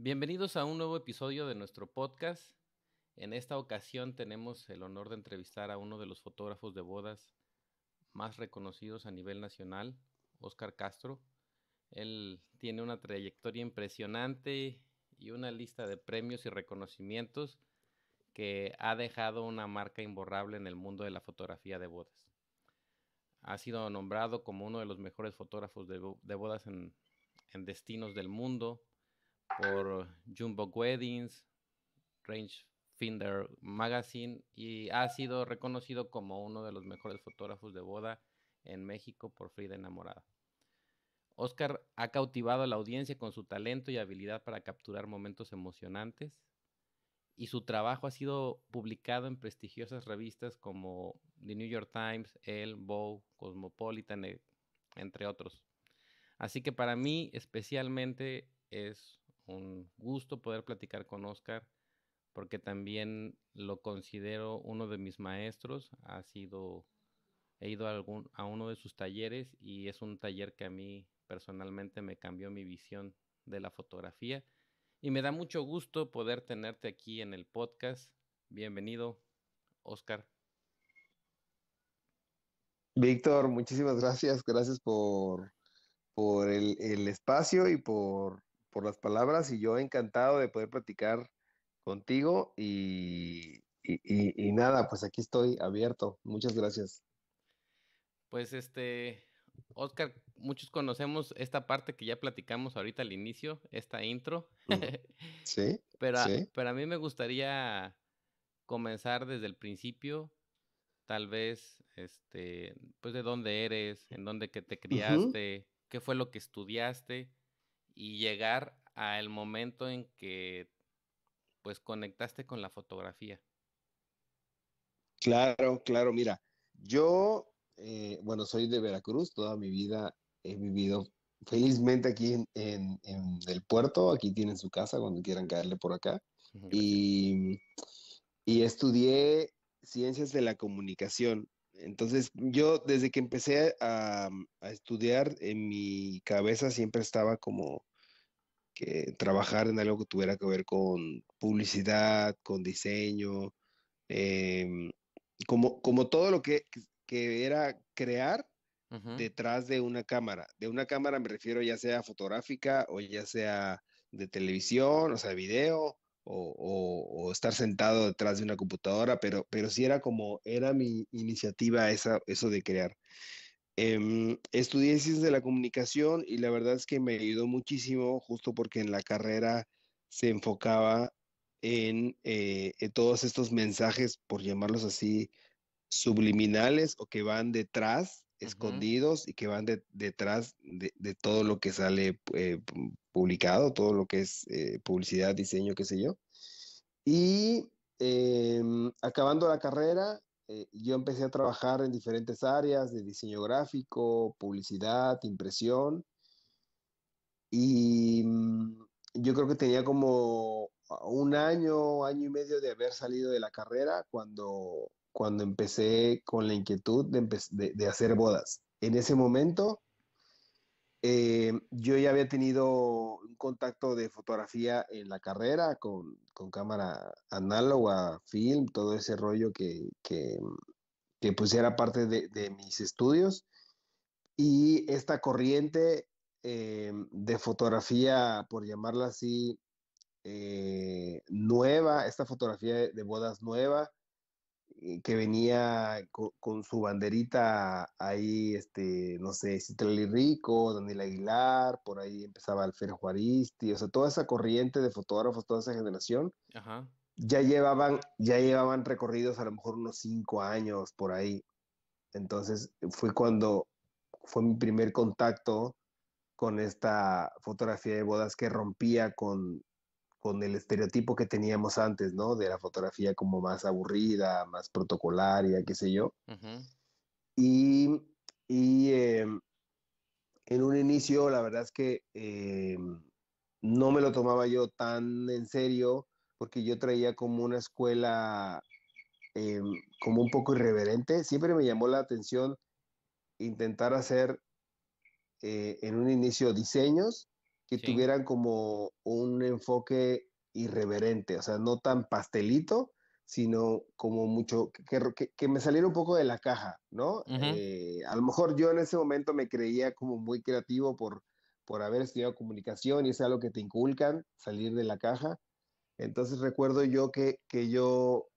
Bienvenidos a un nuevo episodio de nuestro podcast. En esta ocasión tenemos el honor de entrevistar a uno de los fotógrafos de bodas más reconocidos a nivel nacional, Oscar Castro. Él tiene una trayectoria impresionante y una lista de premios y reconocimientos que ha dejado una marca imborrable en el mundo de la fotografía de bodas. Ha sido nombrado como uno de los mejores fotógrafos de, bodas en, en destinos del mundo, por Jumbo Weddings, Range Finder Magazine y ha sido reconocido como uno de los mejores fotógrafos de boda en México por Frida Enamorada. Oscar ha cautivado a la audiencia con su talento y habilidad para capturar momentos emocionantes y su trabajo ha sido publicado en prestigiosas revistas como The New York Times, Elle, Vogue, Cosmopolitan, e, entre otros. Así que para mí especialmente es un gusto poder platicar con Oscar, porque también lo considero uno de mis maestros. Ha sido, he ido a, algún, a uno de sus talleres y es un taller que a mí personalmente me cambió mi visión de la fotografía. Y me da mucho gusto poder tenerte aquí en el podcast. Bienvenido, Oscar. Víctor, muchísimas gracias. Gracias por, el, espacio y por por las palabras y yo encantado de poder platicar contigo y, y, nada, pues aquí estoy abierto. Muchas gracias. Pues este, Oscar, muchos conocemos esta parte que ya platicamos ahorita al inicio, esta intro. Sí. pero, pero a mí me gustaría comenzar desde el principio, tal vez, este, pues de dónde eres, en dónde que te criaste, qué fue lo que estudiaste y llegar al momento en que pues conectaste con la fotografía. Claro, claro, mira, yo, eh, bueno, soy de Veracruz, toda mi vida he vivido felizmente aquí en, el puerto, aquí tienen su casa cuando quieran caerle por acá, y, estudié ciencias de la comunicación. Entonces, yo desde que empecé a estudiar, en mi cabeza siempre estaba como trabajar en algo que tuviera que ver con publicidad, con diseño, em, como, como todo lo que, era crear detrás de una cámara. De una cámara me refiero ya sea fotográfica o ya sea de televisión, o sea, video, o, estar sentado detrás de una computadora, pero, pero sí era como, era mi iniciativa esa, eso de crear. Eh, estudié ciencias de la comunicación y la verdad es que me ayudó muchísimo justo porque en la carrera se enfocaba en, eh, todos estos mensajes, por llamarlos así, subliminales o que van detrás, escondidos y que van detrás de, todo lo que sale eh, publicado, todo lo que es eh, publicidad, diseño, qué sé yo. Y em, acabando la carrera, eh, yo empecé a trabajar en diferentes áreas de diseño gráfico, publicidad, impresión. Y mm, yo creo que tenía como un año, año y medio de haber salido de la carrera cuando, cuando empecé con la inquietud de hacer bodas. En ese momento eh, yo ya había tenido un contacto de fotografía en la carrera con, con cámara análoga, film, todo ese rollo que, que, pues, era parte de, mis estudios. Y esta corriente eh, de fotografía, por llamarla así, eh, nueva, esta fotografía de bodas nueva, eh, que venía con, su banderita ahí, este, no sé, Citlali Rico, Daniel Aguilar, por ahí empezaba Alfredo Juaristi, o sea, toda esa corriente de fotógrafos, toda esa generación, ya llevaban, ya llevaban recorridos a lo mejor unos cinco años por ahí. Entonces fue cuando fue mi primer contacto con esta fotografía de bodas que rompía con, con el estereotipo que teníamos antes, ¿no? De la fotografía como más aburrida, más protocolaria, qué sé yo. Y, em, en un inicio, la verdad es que em, no me lo tomaba yo tan en serio, porque yo traía como una escuela em, como un poco irreverente. Siempre me llamó la atención intentar hacer eh, en un inicio diseños que tuvieran como un enfoque irreverente, o sea, no tan pastelito, sino como mucho, que, me saliera un poco de la caja, ¿no? Eh, a lo mejor yo en ese momento me creía como muy creativo por, por haber estudiado comunicación y es algo que te inculcan, salir de la caja. Entonces recuerdo yo que, que yo,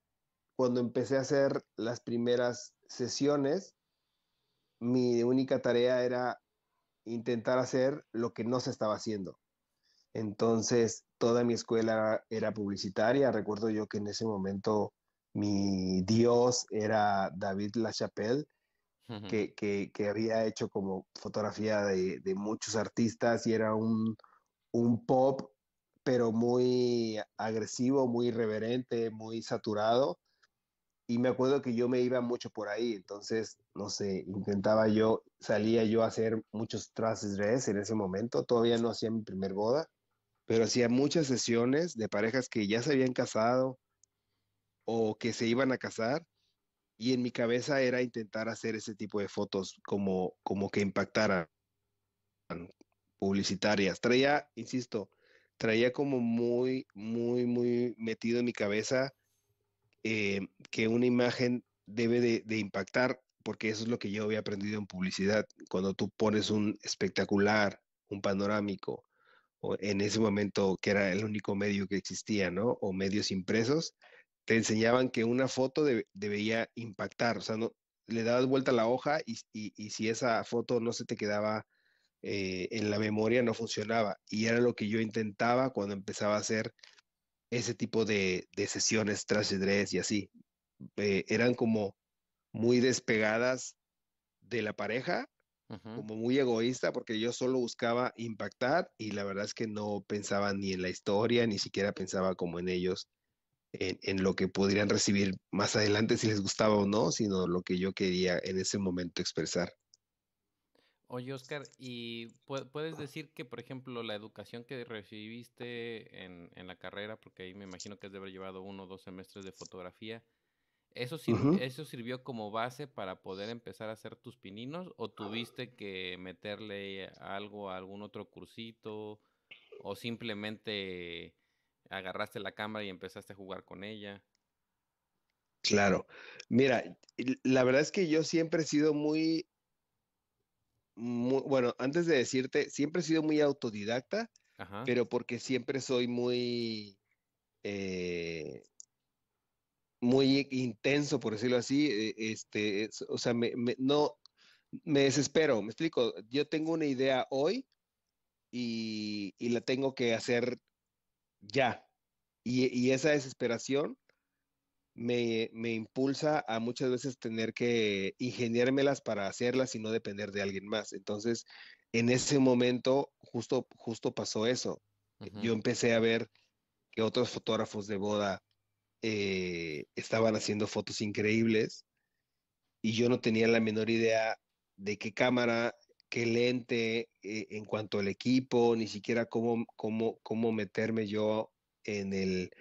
cuando empecé a hacer las primeras sesiones, mi única tarea era intentar hacer lo que no se estaba haciendo. Entonces, toda mi escuela era publicitaria. Recuerdo yo que en ese momento mi dios era David Lachapelle, que, había hecho como fotografía de, muchos artistas y era un, un, pop, pero muy agresivo, muy irreverente, muy saturado y me acuerdo que yo me iba mucho por ahí, entonces, no sé, intentaba yo, salía yo a hacer muchos traces redes en ese momento, todavía no hacía mi primer boda, pero hacía muchas sesiones de parejas que ya se habían casado o que se iban a casar, y en mi cabeza era intentar hacer ese tipo de fotos como, como que impactaran publicitarias. Traía, insisto, traía como muy, muy, muy metido en mi cabeza eh, que una imagen debe de, impactar, porque eso es lo que yo había aprendido en publicidad. Cuando tú pones un espectacular, un panorámico, o en ese momento que era el único medio que existía, ¿no? O medios impresos, te enseñaban que una foto debía impactar, o sea, no, le dabas vuelta a la hoja y, y, si esa foto no se te quedaba eh, en la memoria, no funcionaba. Y era lo que yo intentaba cuando empezaba a hacer ese tipo de, de sesiones trasedrés dress y así. Eh, eran como muy despegadas de la pareja, como muy egoísta, porque yo solo buscaba impactar y la verdad es que no pensaba ni en la historia, ni siquiera pensaba como en ellos, en, en lo que podrían recibir más adelante si les gustaba o no, sino lo que yo quería en ese momento expresar. Oye, Oscar, ¿y puedes decir que, por ejemplo, la educación que recibiste en, la carrera, porque ahí me imagino que has de haber llevado uno o dos semestres de fotografía, ¿eso, ¿eso sirvió como base para poder empezar a hacer tus pininos o tuviste que meterle algo a algún otro cursito o simplemente agarraste la cámara y empezaste a jugar con ella? Claro, mira, la verdad es que yo siempre he sido muy bueno, antes de decirte, siempre he sido muy autodidacta, pero porque siempre soy muy, eh, muy intenso, por decirlo así. Eh, este, o sea, me, no, me desespero, me explico. Yo tengo una idea hoy y, la tengo que hacer ya. Y, y esa desesperación me, impulsa a muchas veces tener que ingeniármelas para hacerlas y no depender de alguien más. Entonces, en ese momento justo, justo pasó eso. Yo empecé a ver que otros fotógrafos de boda eh, estaban haciendo fotos increíbles y yo no tenía la menor idea de qué cámara, qué lente, eh, en cuanto al equipo, ni siquiera cómo, cómo, cómo meterme yo en el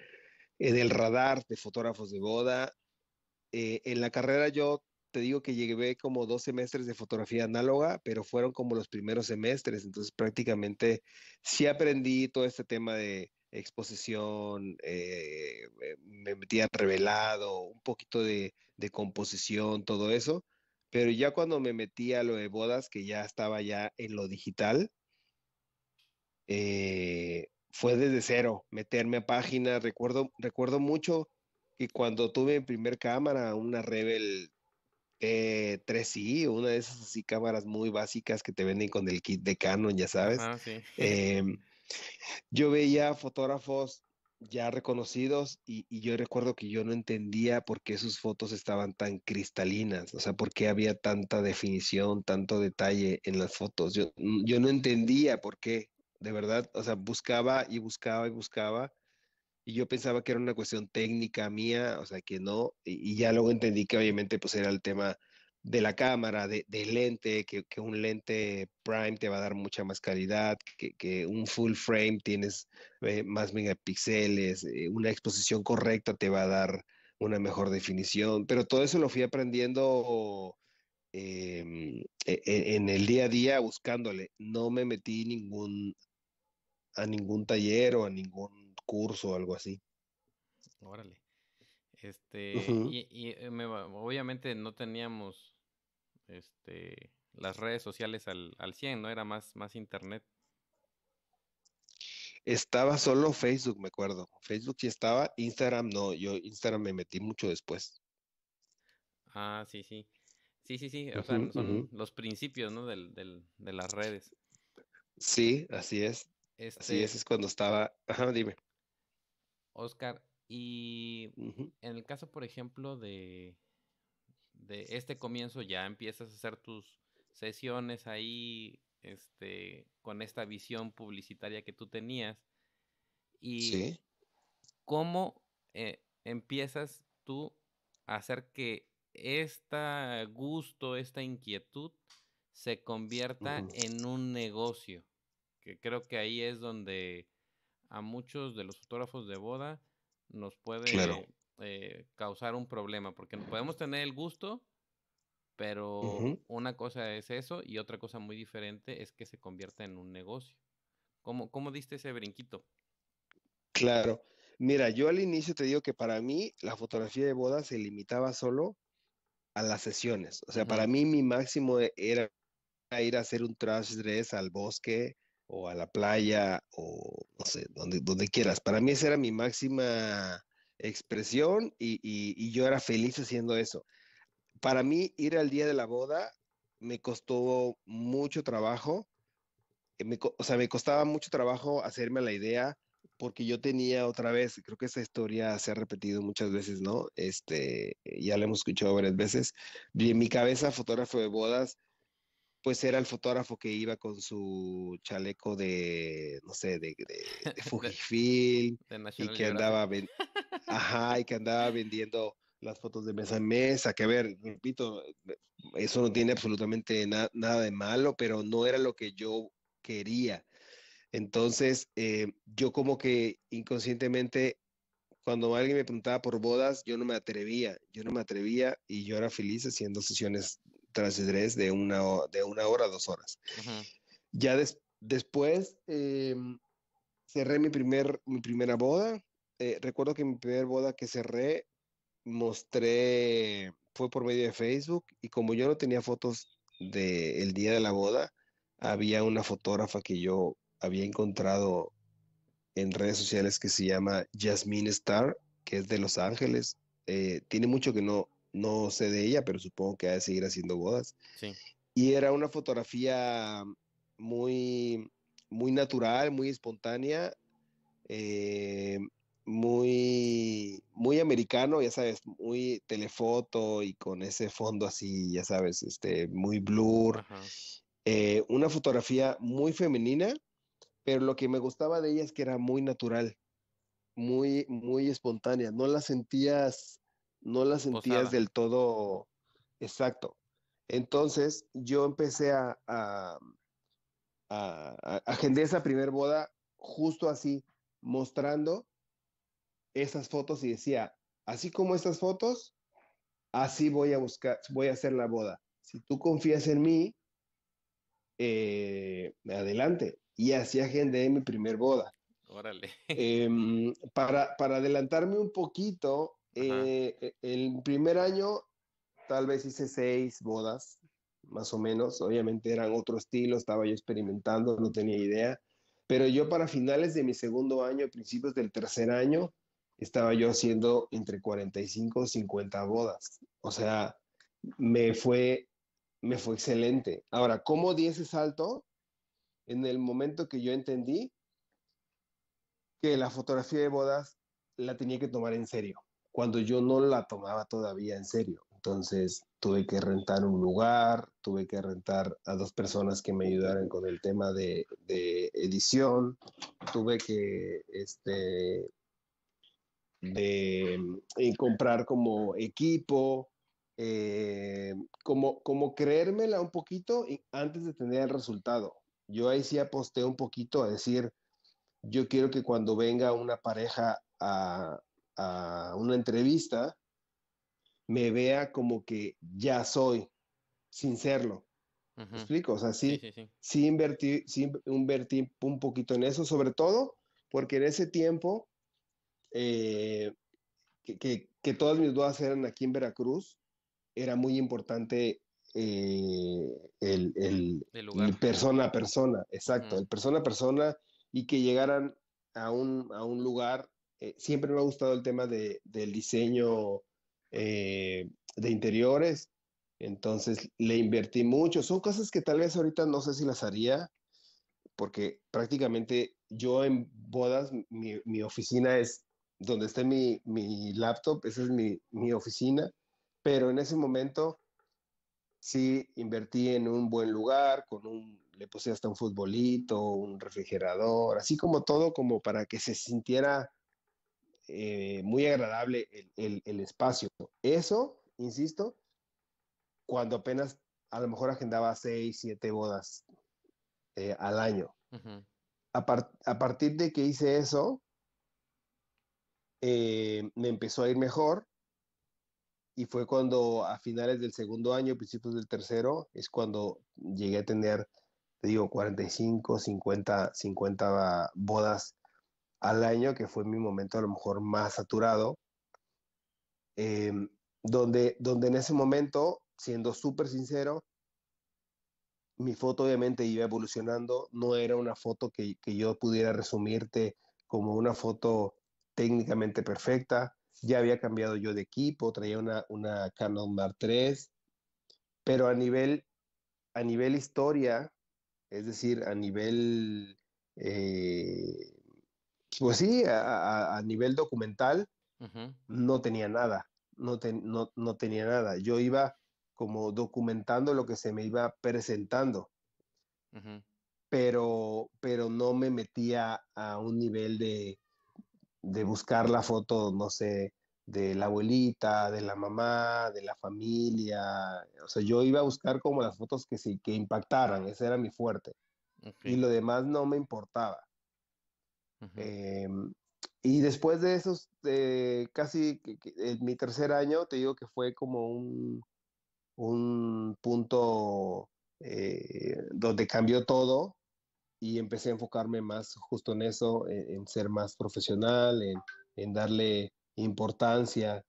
en el radar de fotógrafos de boda. Eh, en la carrera yo te digo que llegué como dos semestres de fotografía análoga, pero fueron como los primeros semestres, entonces prácticamente sí aprendí todo este tema de exposición, eh, eh, me metía revelado, un poquito de, composición, todo eso, pero ya cuando me metí a lo de bodas, que ya estaba ya en lo digital, eh, fue desde cero, meterme a páginas. Recuerdo, recuerdo mucho que cuando tuve en primer cámara, una Rebel 3i, una de esas así cámaras muy básicas que te venden con el kit de Canon, ya sabes. Ah, em, yo veía fotógrafos ya reconocidos y, yo recuerdo que yo no entendía por qué sus fotos estaban tan cristalinas, o sea, por qué había tanta definición, tanto detalle en las fotos. Yo, yo no entendía por qué de verdad, o sea, buscaba y buscaba y buscaba. Y yo pensaba que era una cuestión técnica mía, o sea, que no. Y, ya luego entendí que obviamente pues era el tema de la cámara, de, lente, que, que, un lente prime te va a dar mucha más calidad, que, que un full frame tienes eh, más megapíxeles, eh, una exposición correcta te va a dar una mejor definición, pero todo eso lo fui aprendiendo em, e, e, en el día a día buscándole, no me metí ningún a ningún taller o a ningún curso o algo así. Órale. Este, y, eh, obviamente no teníamos este, las redes sociales al, al 100, ¿no? Era más, más internet. Estaba solo Facebook, me acuerdo. Facebook sí estaba, Instagram no. Yo Instagram me metí mucho después. Ah, sí, sí. Sí, sí, sí. O sea, son los principios, ¿no? del, de las redes. Sí, así es. Sí, ese este es, cuando estaba. Ajá, dime. Oscar, y en el caso, por ejemplo, de, de este comienzo, ya empiezas a hacer tus sesiones ahí este, con esta visión publicitaria que tú tenías. Y ¿Sí? cómo eh, empiezas tú a hacer que este gusto, esta inquietud se convierta en un negocio que creo que ahí es donde a muchos de los fotógrafos de boda nos puede eh, causar un problema, porque podemos tener el gusto, pero una cosa es eso y otra cosa muy diferente es que se convierta en un negocio. ¿Cómo, cómo diste ese brinquito? Claro. Mira, yo al inicio te digo que para mí la fotografía de boda se limitaba solo a las sesiones. O sea, para mí mi máximo era ir a hacer un trash dress al bosque, o a la playa o no sé, donde, donde quieras. Para mí esa era mi máxima expresión y, yo era feliz haciendo eso. Para mí ir al día de la boda me costó mucho trabajo, eh, o sea, me costaba mucho trabajo hacerme la idea porque yo tenía otra vez, creo que esa historia se ha repetido muchas veces, ¿no? Este, ya la hemos escuchado varias veces. Y en mi cabeza, fotógrafo de bodas, pues era el fotógrafo que iba con su chaleco de, no sé, de, de, Fujifilm y que andaba, que andaba vendiendo las fotos de mesa en mesa, que a ver, repito, eh, eso no tiene absolutamente nada de malo, pero no era lo que yo quería. Entonces, eh, yo como que inconscientemente, cuando alguien me preguntaba por bodas, yo no me atrevía, yo no me atrevía y yo era feliz haciendo sesiones transgres de una, de una hora dos horas. Ya después em, cerré mi, primer, mi primera boda. Eh, recuerdo que mi primera boda que cerré mostré, fue por medio de Facebook y como yo no tenía fotos del día de la boda, había una fotógrafa que yo había encontrado en redes sociales que se llama Jasmine Star, que es de Los Ángeles. Eh, tiene mucho que no, no sé de ella, pero supongo que ha de seguir haciendo bodas. Y era una fotografía muy, muy natural, muy espontánea, eh, muy, muy americano, ya sabes, muy telefoto y con ese fondo así, ya sabes, este, muy blur. Eh, una fotografía muy femenina, pero lo que me gustaba de ella es que era muy natural, muy, muy espontánea. No la sentías no la sentías del todo exacto. Entonces yo empecé a, a, a, agendé esa primer boda justo así, mostrando esas fotos y decía, así como estas fotos, así voy a buscar, voy a hacer la boda. Si tú confías en mí, eh, adelante. Y así agendé mi primer boda. Órale. Em, para, para adelantarme un poquito, eh, eh, el primer año tal vez hice seis bodas, más o menos. Obviamente eran otro estilo, estaba yo experimentando, no tenía idea. Pero yo para finales de mi segundo año, principios del tercer año, estaba yo haciendo entre 45 y 50 bodas. O sea, me fue, me fue excelente. Ahora, ¿cómo di ese salto? En el momento que yo entendí que la fotografía de bodas la tenía que tomar en serio cuando yo no la tomaba todavía en serio. Entonces tuve que rentar un lugar, tuve que rentar a dos personas que me ayudaran con el tema de, de edición, tuve que este, de, mm, comprar como equipo, eh, como, como creérmela un poquito antes de tener el resultado. Yo ahí sí aposté un poquito a decir, yo quiero que cuando venga una pareja a, a una entrevista, me vea como que ya soy, sin serlo. ¿Me explico? O sea, sí, sí, invertí, un poquito en eso, sobre todo porque en ese tiempo eh, que, que, todas mis dudas eran aquí en Veracruz, era muy importante eh, el, el, persona a persona, exacto, el persona a persona y que llegaran a un, a un lugar eh, siempre me ha gustado el tema del diseño eh, de interiores, entonces le invertí mucho. Son cosas que tal vez ahorita no sé si las haría, porque prácticamente yo en bodas, mi, oficina es donde esté mi, laptop, esa es mi, oficina, pero en ese momento sí invertí en un buen lugar, con un, le puse hasta un futbolito, un refrigerador, así como todo como para que se sintiera eh, muy agradable el, el, espacio. Eso, insisto, cuando apenas a lo mejor agendaba seis, siete bodas eh, al año. a, a, partir de que hice eso, eh, me empezó a ir mejor y fue cuando a finales del segundo año, principios del tercero, es cuando llegué a tener, te digo, 45, 50, 50 bodas al año, que fue mi momento a lo mejor más saturado, em, donde, donde en ese momento, siendo súper sincero, mi foto obviamente iba evolucionando, no era una foto que, yo pudiera resumirte como una foto técnicamente perfecta, ya había cambiado yo de equipo, traía una, una Canon Mark III, pero a nivel, a nivel historia, es decir, a nivel eh, pues sí, a, nivel documental no tenía nada, no, no, tenía nada. Yo iba como documentando lo que se me iba presentando, pero, pero no me metía a un nivel de, buscar la foto, no sé, de la abuelita, de la mamá, de la familia. O sea, yo iba a buscar como las fotos que sí, que impactaran, ese era mi fuerte. Y lo demás no me importaba. Eh, y después de esos, casi en mi tercer año, te digo que fue como un, un punto eh, donde cambió todo y empecé a enfocarme más justo en eso, e, en, ser más profesional, en, darle importancia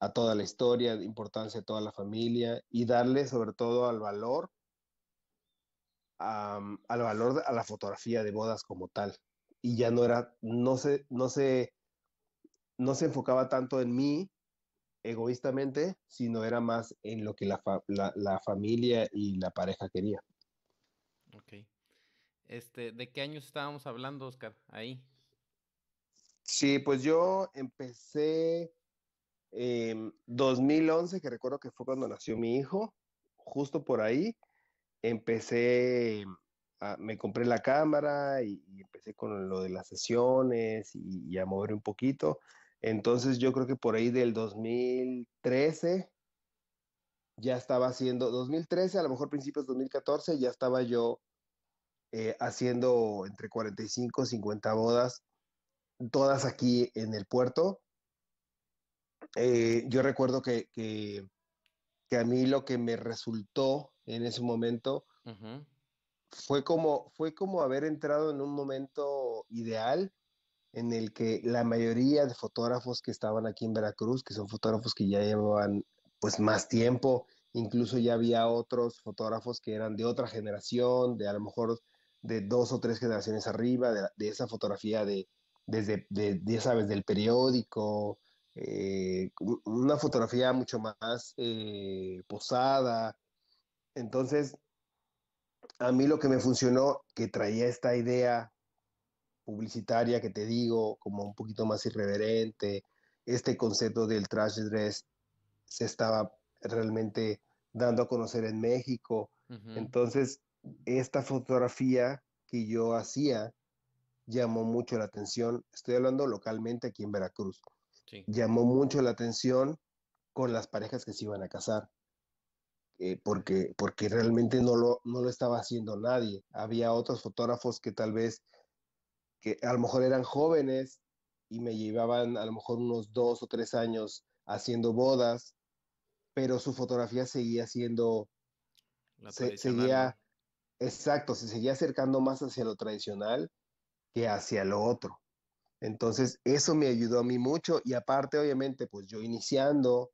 a toda la historia, importancia a toda la familia y darle sobre todo al valor, al valor a la fotografía de bodas como tal y ya no era, no se, no se, no se enfocaba tanto en mí egoístamente, sino era más en lo que la, familia y la pareja quería. Ok. Este, ¿de qué años estábamos hablando, Oscar? Ahí. Sí, pues yo empecé en 2011, que recuerdo que fue cuando nació mi hijo, justo por ahí, empecé Ah, me compré la cámara y, empecé con lo de las sesiones y, a mover un poquito. Entonces yo creo que por ahí del 2013 ya estaba haciendo, 2013, a lo mejor principios de 2014, ya estaba yo eh, haciendo entre 45 50 bodas, todas aquí en el puerto. Eh, yo recuerdo que, a mí lo que me resultó en ese momento fue como, fue como haber entrado en un momento ideal en el que la mayoría de fotógrafos que estaban aquí en Veracruz, que son fotógrafos que ya llevaban pues más tiempo, incluso ya había otros fotógrafos que eran de otra generación, de a lo mejor de dos o tres generaciones arriba, de, esa fotografía de, desde, de, ya del periódico, eh, una fotografía mucho más eh, posada. Entonces, a mí lo que me funcionó, que traía esta idea publicitaria que te digo, como un poquito más irreverente, este concepto del trash dress se estaba realmente dando a conocer en México. Entonces, esta fotografía que yo hacía llamó mucho la atención, estoy hablando localmente aquí en Veracruz, llamó mucho la atención con las parejas que se iban a casar. Eh, porque, porque realmente no lo, no lo estaba haciendo nadie. Había otros fotógrafos que tal vez, que a lo mejor eran jóvenes y me llevaban a lo mejor unos dos o tres años haciendo bodas, pero su fotografía seguía siendo, seguía, exacto, se seguía acercando más hacia lo tradicional que hacia lo otro. Entonces, eso me ayudó a mí mucho y aparte, obviamente, pues yo iniciando,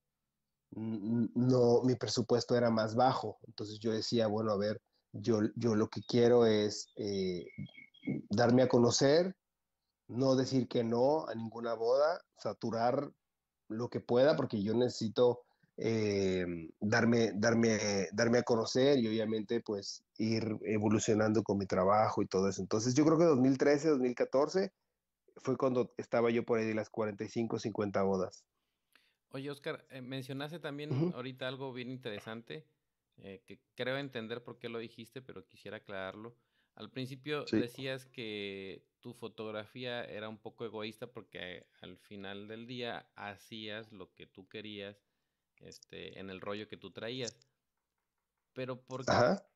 no, mi presupuesto era más bajo. Entonces yo decía, bueno, a ver, yo, yo lo que quiero es eh, darme a conocer, no decir que no a ninguna boda, saturar lo que pueda, porque yo necesito eh, darme, darme, darme a conocer y obviamente pues ir evolucionando con mi trabajo y todo eso. Entonces yo creo que 2013, 2014 fue cuando estaba yo por ahí de las 45, 50 bodas. Oye, Oscar, eh, mencionaste también ahorita algo bien interesante, eh, que creo entender por qué lo dijiste, pero quisiera aclararlo. Al principio decías que tu fotografía era un poco egoísta porque al final del día hacías lo que tú querías este, en el rollo que tú traías. Pero ¿por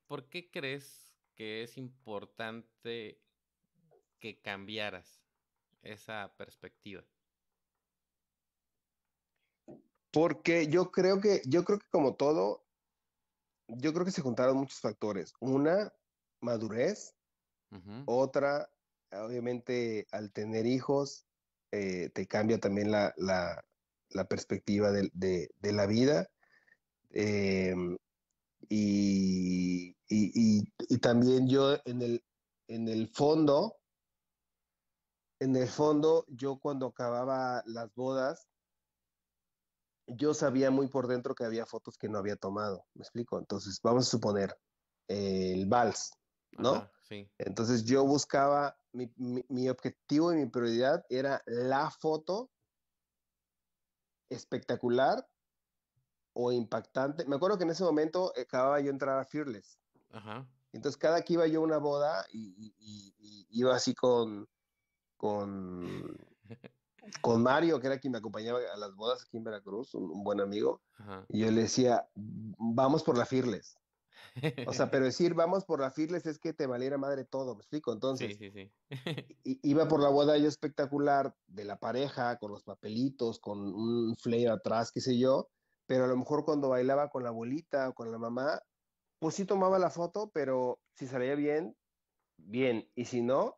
¿por qué crees que es importante que cambiaras esa perspectiva? Porque yo creo que, yo creo que como todo, yo creo que se juntaron muchos factores. Una, madurez. Otra, obviamente, al tener hijos, eh, te cambia también la, perspectiva de, la vida. Em, y, y, también yo en el, en el fondo, en el fondo, yo cuando acababa las bodas, yo sabía muy por dentro que había fotos que no había tomado, ¿me explico? Entonces, vamos a suponer el vals, ¿no? sí. Entonces yo buscaba, mi, objetivo y mi prioridad era la foto espectacular o impactante. Me acuerdo que en ese momento acababa yo entrar a Fearless. Ajá. Entonces cada que iba yo a una boda y, iba así con con Mario, que era quien me acompañaba a las bodas aquí en Veracruz, un, buen amigo, y yo le decía, vamos por la Firles. O sea, pero decir vamos por la Firles es que te valiera madre todo, ¿me explico? Entonces, iba por la boda yo espectacular de la pareja, con los papelitos, con un flair atrás, qué sé yo, pero a lo mejor cuando bailaba con la abuelita o con la mamá, pues sí tomaba la foto, pero si salía bien, bien, y si no,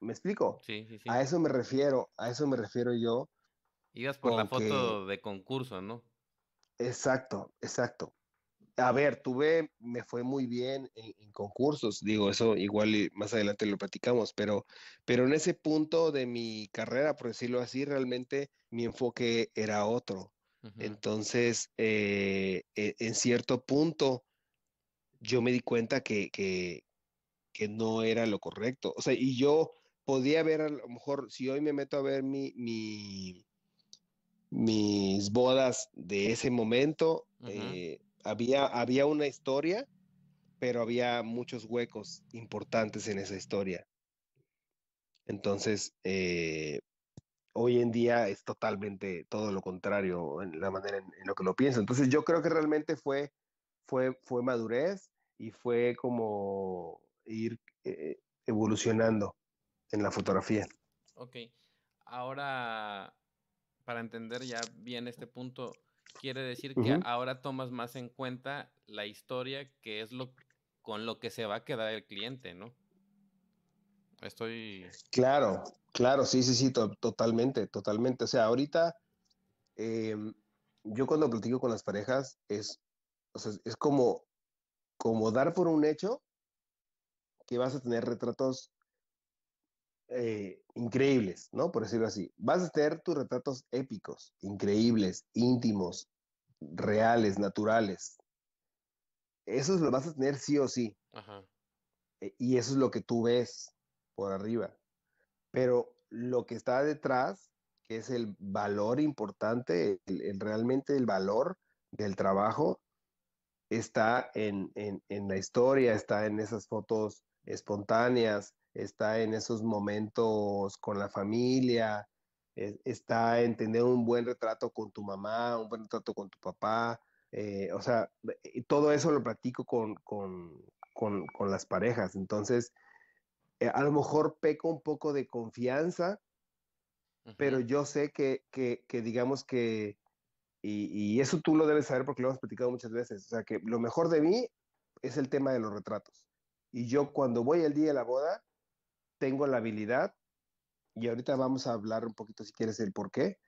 ¿Me explico? Sí, sí, sí. A eso me refiero, a eso me refiero yo. Ibas por la foto de concurso, ¿no? Exacto, exacto. A ver, tuve, me fue muy bien en, concursos, digo, eso igual más adelante lo platicamos, pero, pero en ese punto de mi carrera, por decirlo así, realmente mi enfoque era otro. Entonces, eh, e, en cierto punto, yo me di cuenta que, que no era lo correcto. O sea, y yo podía ver a lo mejor, si hoy me meto a ver mi, mis bodas de ese momento, eh, había, había una historia, pero había muchos huecos importantes en esa historia. Entonces, eh, hoy en día es totalmente todo lo contrario en la manera en, la lo que lo pienso. Entonces, yo creo que realmente fue, fue, fue madurez y fue como ir eh, evolucionando en la fotografía. Ok, ahora, para entender ya bien este punto, quiere decir que ahora tomas más en cuenta la historia, que es lo con lo que se va a quedar el cliente, ¿no? Estoy. Claro, claro, sí, sí, sí, totalmente, totalmente. O sea, ahorita em, yo cuando platico con las parejas es, es como, como dar por un hecho que vas a tener retratos eh, increíbles, ¿no? Por decirlo así. Vas a tener tus retratos épicos, increíbles, íntimos, reales, naturales. Eso lo vas a tener sí o sí. E, y eso es lo que tú ves por arriba. Pero lo que está detrás, que es el valor importante, realmente el valor del trabajo, está en, en la historia, está en esas fotos espontáneas, está en esos momentos con la familia, está en tener un buen retrato con tu mamá, un buen retrato con tu papá. Eh, o sea, todo eso lo practico con, las parejas. Entonces, eh, a lo mejor peco un poco de confianza, pero yo sé que, digamos que, y, eso tú lo debes saber porque lo hemos platicado muchas veces, o sea, que lo mejor de mí es el tema de los retratos. Y yo cuando voy al día de la boda, tengo la habilidad, y ahorita vamos a hablar un poquito si quieres el por qué,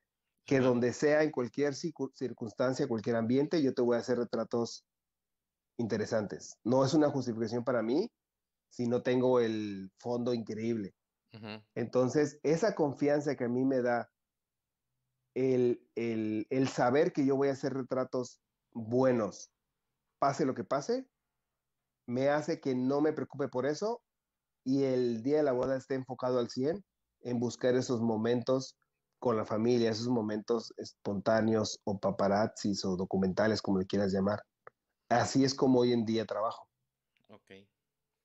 que donde sea, en cualquier circunstancia, cualquier ambiente, yo te voy a hacer retratos interesantes. No es una justificación para mí si no tengo el fondo increíble. Entonces, esa confianza que a mí me da el, saber que yo voy a hacer retratos buenos, pase lo que pase, me hace que no me preocupe por eso y el día de la boda esté enfocado al 100 en buscar esos momentos con la familia, esos momentos espontáneos o paparazzis o documentales, como le quieras llamar. Así es como hoy en día trabajo. Ok,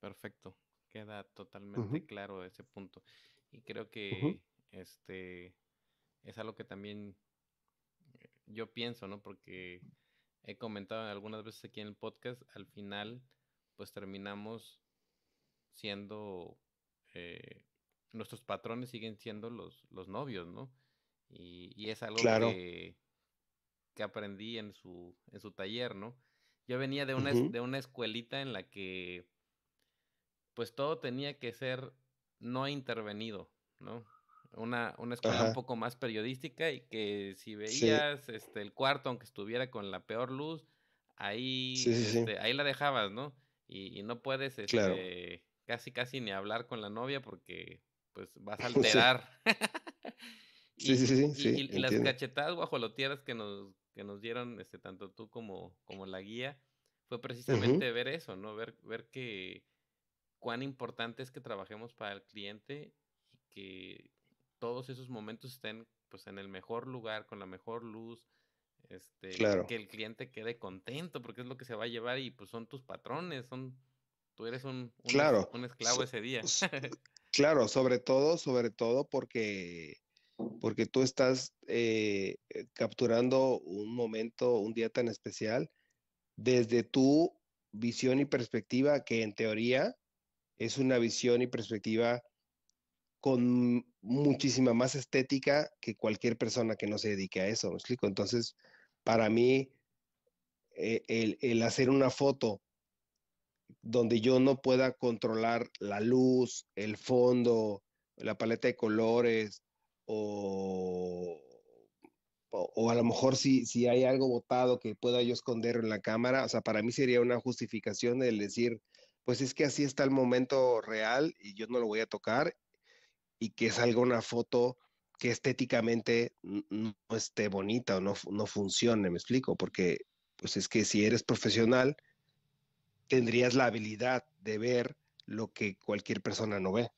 perfecto. Queda totalmente claro ese punto. Y creo que este es algo que también eh, yo pienso, ¿no? Porque he comentado algunas veces aquí en el podcast, al final, pues terminamos siendo, eh, nuestros patrones siguen siendo los, los novios, ¿no? Y, es algo que, aprendí en su, en su taller, ¿no? Yo venía de una, de una escuelita en la que pues todo tenía que ser no intervenido, ¿no? Una, escuela un poco más periodística y que si veías este, el cuarto, aunque estuviera con la peor luz, ahí, este, ahí la dejabas, ¿no? Y, no puedes este, casi casi ni hablar con la novia porque pues vas a alterar. Sí, y, sí, sí, Y, las cachetadas guajolotieras que nos, que nos dieron este, tanto tú como, como la guía fue precisamente ver eso, ¿no? Ver, ver que cuán importante es que trabajemos para el cliente y que todos esos momentos estén pues en el mejor lugar, con la mejor luz, este, que el cliente quede contento, porque es lo que se va a llevar y pues son tus patrones, son Tú eres un, claro, esclavo ese día. claro, sobre todo, sobre todo porque, porque tú estás eh, eh, capturando un momento, un día tan especial, desde tu visión y perspectiva, que en teoría es una visión y perspectiva con muchísima más estética que cualquier persona que no se dedique a eso, ¿me explico? Entonces, para mí, eh, el, el hacer una foto donde yo no pueda controlar la luz, el fondo, la paleta de colores o, o, a lo mejor si, si, hay algo botado que pueda yo esconder en la cámara, o sea, para mí sería una justificación el decir, pues es que así está el momento real y yo no lo voy a tocar y que salga una foto que estéticamente no esté bonita o no, no funcione, me explico, porque pues es que si eres profesional, tendrías la habilidad de ver lo que cualquier persona no ve.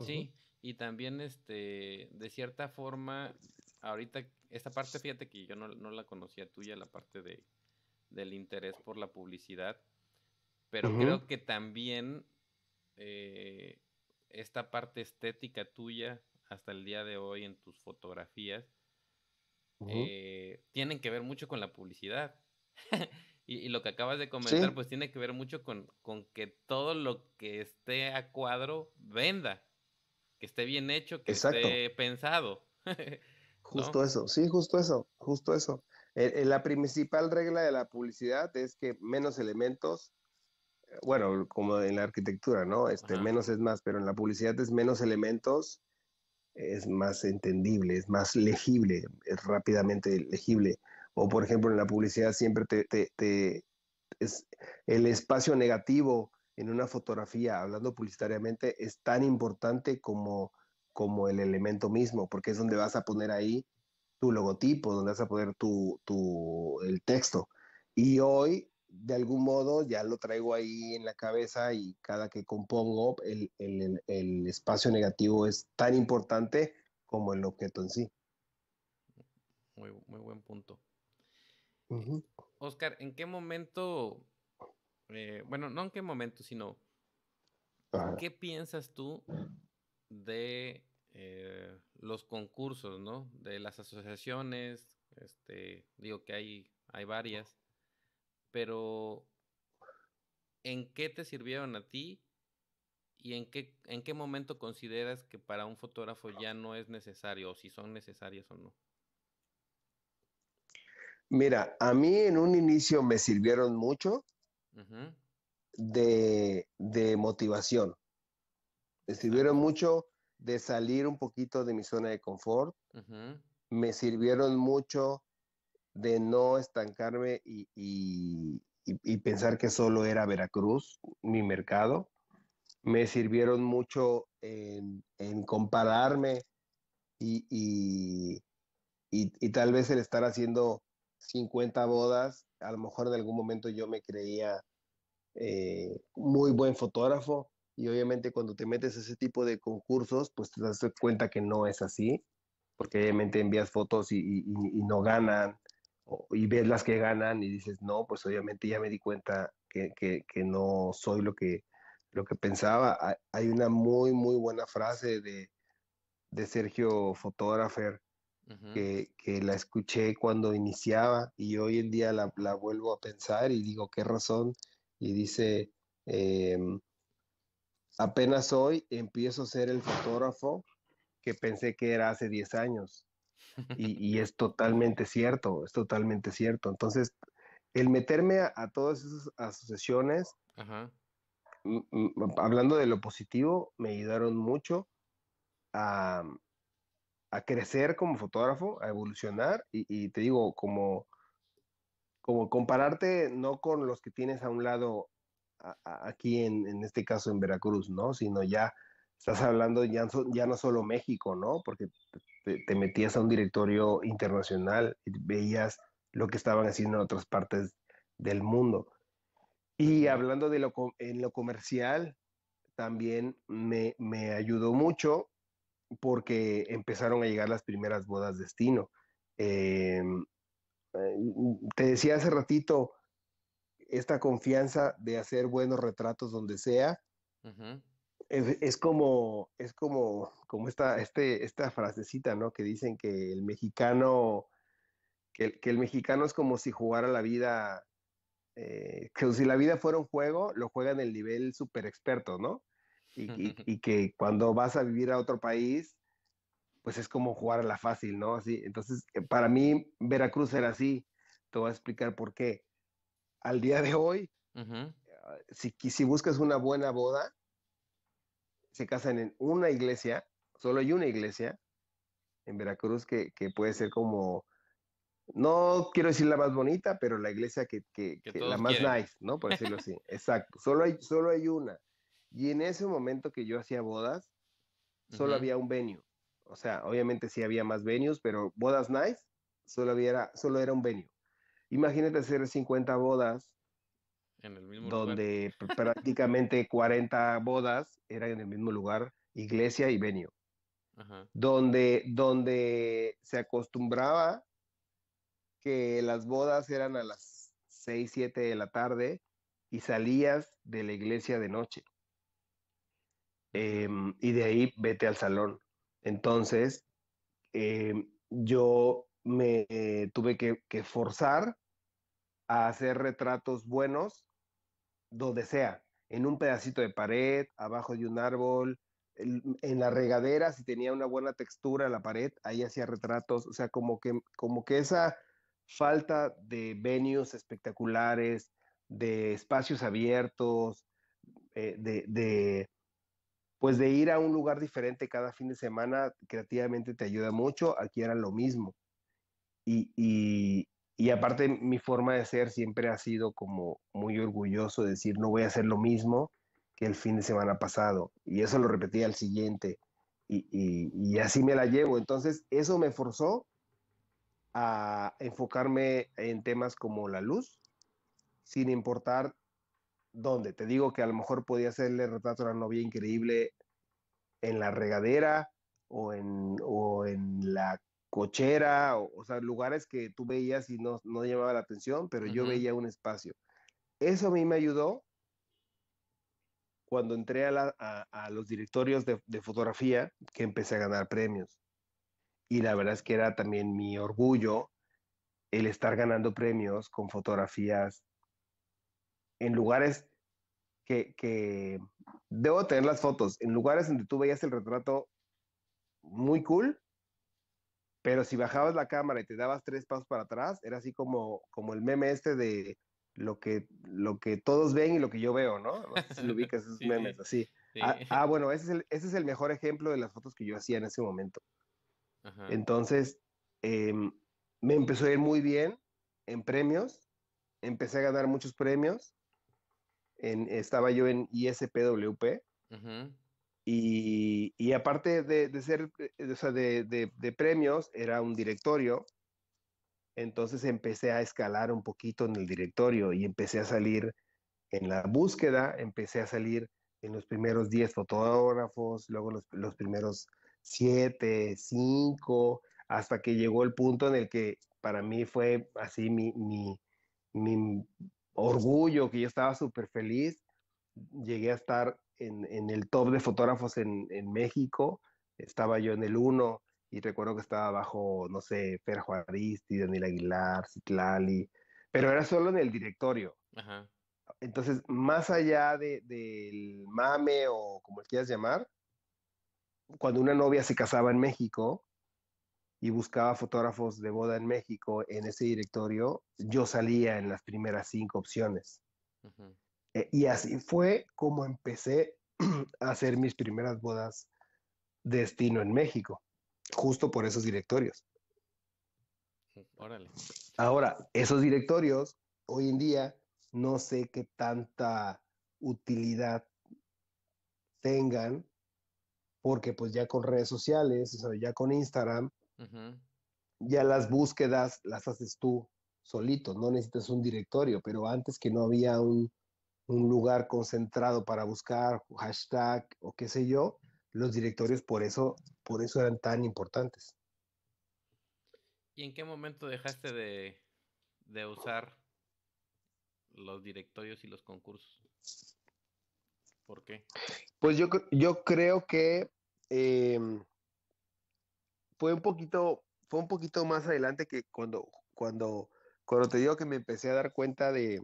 Sí, y también este, de cierta forma, ahorita, esta parte, fíjate que yo no, la conocía tuya, la parte de, del interés por la publicidad, pero creo que también eh, esta parte estética tuya hasta el día de hoy en tus fotografías eh, tienen que ver mucho con la publicidad. Y, lo que acabas de comentar, pues tiene que ver mucho con, que todo lo que esté a cuadro venda, que esté bien hecho, que esté pensado. Justo eso, sí, justo eso, justo eso. Eh, eh, la principal regla de la publicidad es que menos elementos, eh, bueno, como en la arquitectura, ¿no? Este, menos es más, pero en la publicidad es menos elementos, es más entendible, es más legible, es rápidamente legible o por ejemplo en la publicidad siempre te, el espacio negativo en una fotografía, hablando publicitariamente, es tan importante como, como el elemento mismo, porque es donde vas a poner ahí tu logotipo, donde vas a poner tu, el texto. Y hoy, de algún modo, ya lo traigo ahí en la cabeza y cada que compongo, el, espacio negativo es tan importante como el objeto en sí. muy buen punto. Oscar, ¿en qué momento, eh, bueno, no en qué momento, sino, ah. ¿qué piensas tú de eh, los concursos, ¿no? De las asociaciones, este, digo que hay, hay varias, pero ¿en qué te sirvieron a ti? ¿Y en qué, en qué momento consideras que para un fotógrafo ya no es necesario o si son necesarias o no? Mira, a mí en un inicio me sirvieron mucho de, motivación. Me sirvieron mucho de salir un poquito de mi zona de confort. Me sirvieron mucho de no estancarme y, pensar que solo era Veracruz mi mercado. Me sirvieron mucho en, compararme y tal vez el estar haciendo 50 bodas, a lo mejor en algún momento yo me creía eh, muy buen fotógrafo y obviamente cuando te metes a ese tipo de concursos, pues te das cuenta que no es así, porque obviamente envías fotos y, no ganan, y ves las que ganan y dices, no, pues obviamente ya me di cuenta que, no soy lo que, lo que pensaba. Hay una muy, muy buena frase de, de Sergio Fotógrafer que, que, la escuché cuando iniciaba y hoy en día la, la, vuelvo a pensar y digo, ¿qué razón? Y dice, em, apenas hoy empiezo a ser el fotógrafo que pensé que era hace 10 años. Y, y es totalmente cierto, es totalmente cierto. Entonces, el meterme a, todas esas asociaciones, hablando de lo positivo, me ayudaron mucho a, a crecer como fotógrafo, a evolucionar y, te digo, como, como compararte no con los que tienes a un lado aquí en, este caso en Veracruz, ¿no? Sino ya estás hablando ya, no solo México, ¿no? Porque te, metías a un directorio internacional y veías lo que estaban haciendo en otras partes del mundo. Y hablando de lo, en lo comercial, también me, me ayudó mucho porque empezaron a llegar las primeras bodas destino. Eh, eh, mm, te decía hace ratito, esta confianza de hacer buenos retratos donde sea, es, como, es como, como esta, este, esta frasecita, ¿no? Que dicen que el mexicano, que el, mexicano es como si jugara la vida, que eh, si la vida fuera un juego, lo juega en el nivel super experto, ¿no? y, que cuando vas a vivir a otro país, pues es como jugar a la fácil, ¿no? Así, entonces, eh, para mí Veracruz era así. Te voy a explicar por qué. Al día de hoy, ah, si, buscas una buena boda, se casan en una iglesia, solo hay una iglesia en Veracruz que, puede ser como, no quiero decir la más bonita, pero la iglesia que, la más nice, ¿no? Por decirlo así. Exacto. Solo hay, solo hay una. Y en ese momento que yo hacía bodas, solo había un venio O sea, obviamente sí había más venios pero bodas nice, solo, había, solo era un venio Imagínate hacer 50 bodas. donde prácticamente 40 bodas eran en el mismo lugar, iglesia y venio Donde, donde se acostumbraba que las bodas eran a las 6, 7 de la tarde y salías de la iglesia de noche. Em, y de ahí vete al salón. Entonces, em, yo me tuve que, forzar a hacer retratos buenos donde sea, en un pedacito de pared, abajo de un árbol, en, la regadera, si tenía una buena textura la pared, ahí hacía retratos, o sea, como que, como que esa falta de venues espectaculares, de espacios abiertos, eh, de, pues de ir a un lugar diferente cada fin de semana creativamente te ayuda mucho. Aquí era lo mismo. Y, aparte mi forma de ser siempre ha sido como muy orgulloso, de decir, no voy a hacer lo mismo que el fin de semana pasado. Y eso lo repetí al siguiente. Y, y, así me la llevo. Entonces, eso me forzó a enfocarme en temas como la luz, sin importar ¿Dónde? Te digo que a lo mejor podía hacerle retrato a una novia increíble en la regadera o en, o en la cochera, o, sea, lugares que tú veías y no, no llamaba la atención, pero yo veía un espacio. Eso a mí me ayudó cuando entré a, los directorios de, de, fotografía que empecé a ganar premios. Y la verdad es que era también mi orgullo el estar ganando premios con fotografías en lugares que, que, debo tener las fotos, en lugares donde tú veías el retrato muy cool, pero si bajabas la cámara y te dabas tres pasos para atrás, era así como, como el meme este de lo que, lo que todos ven y lo que yo veo, ¿no? memes, así. Ah, ah, bueno, ese es, el, ese es el mejor ejemplo de las fotos que yo hacía en ese momento. Entonces, em, me empezó a ir muy bien en premios, empecé a ganar muchos premios estaba yo en ISPWP. y, aparte de, ser, de, premios, era un directorio. Entonces empecé a escalar un poquito en el directorio y empecé a salir en la búsqueda, empecé a salir en los primeros 10 fotógrafos, luego los, primeros 7, 5, hasta que llegó el punto en el que para mí fue así mi, mi orgullo, que yo estaba súper feliz. Llegué a estar en, en, el top de fotógrafos en, en México, estaba yo en el 1 y recuerdo que estaba bajo, no sé, Fer Juaristi, Daniel Aguilar, Citlali, pero era solo en el directorio. Entonces, más allá del de, del mame o como quieras llamar, cuando una novia se casaba en México, y buscaba fotógrafos de boda en México en ese directorio, yo salía en las primeras cinco opciones. E, y así fue como empecé a hacer mis primeras bodas destino en México, justo por esos directorios. Mm, Ahora, esos directorios, hoy en día, no sé qué tanta utilidad tengan, porque pues ya con redes sociales, ya con Instagram, ya las búsquedas las haces tú solito, no necesitas un directorio, pero antes que no había un, lugar concentrado para buscar hashtag o qué sé yo, los directorios por eso, por eso eran tan importantes. ¿Y en qué momento dejaste de, usar los directorios y los concursos? ¿Por qué? Pues yo, yo creo que em, fue un poquito, fue un poquito más adelante que cuando, cuando, cuando te digo que me empecé a dar cuenta de,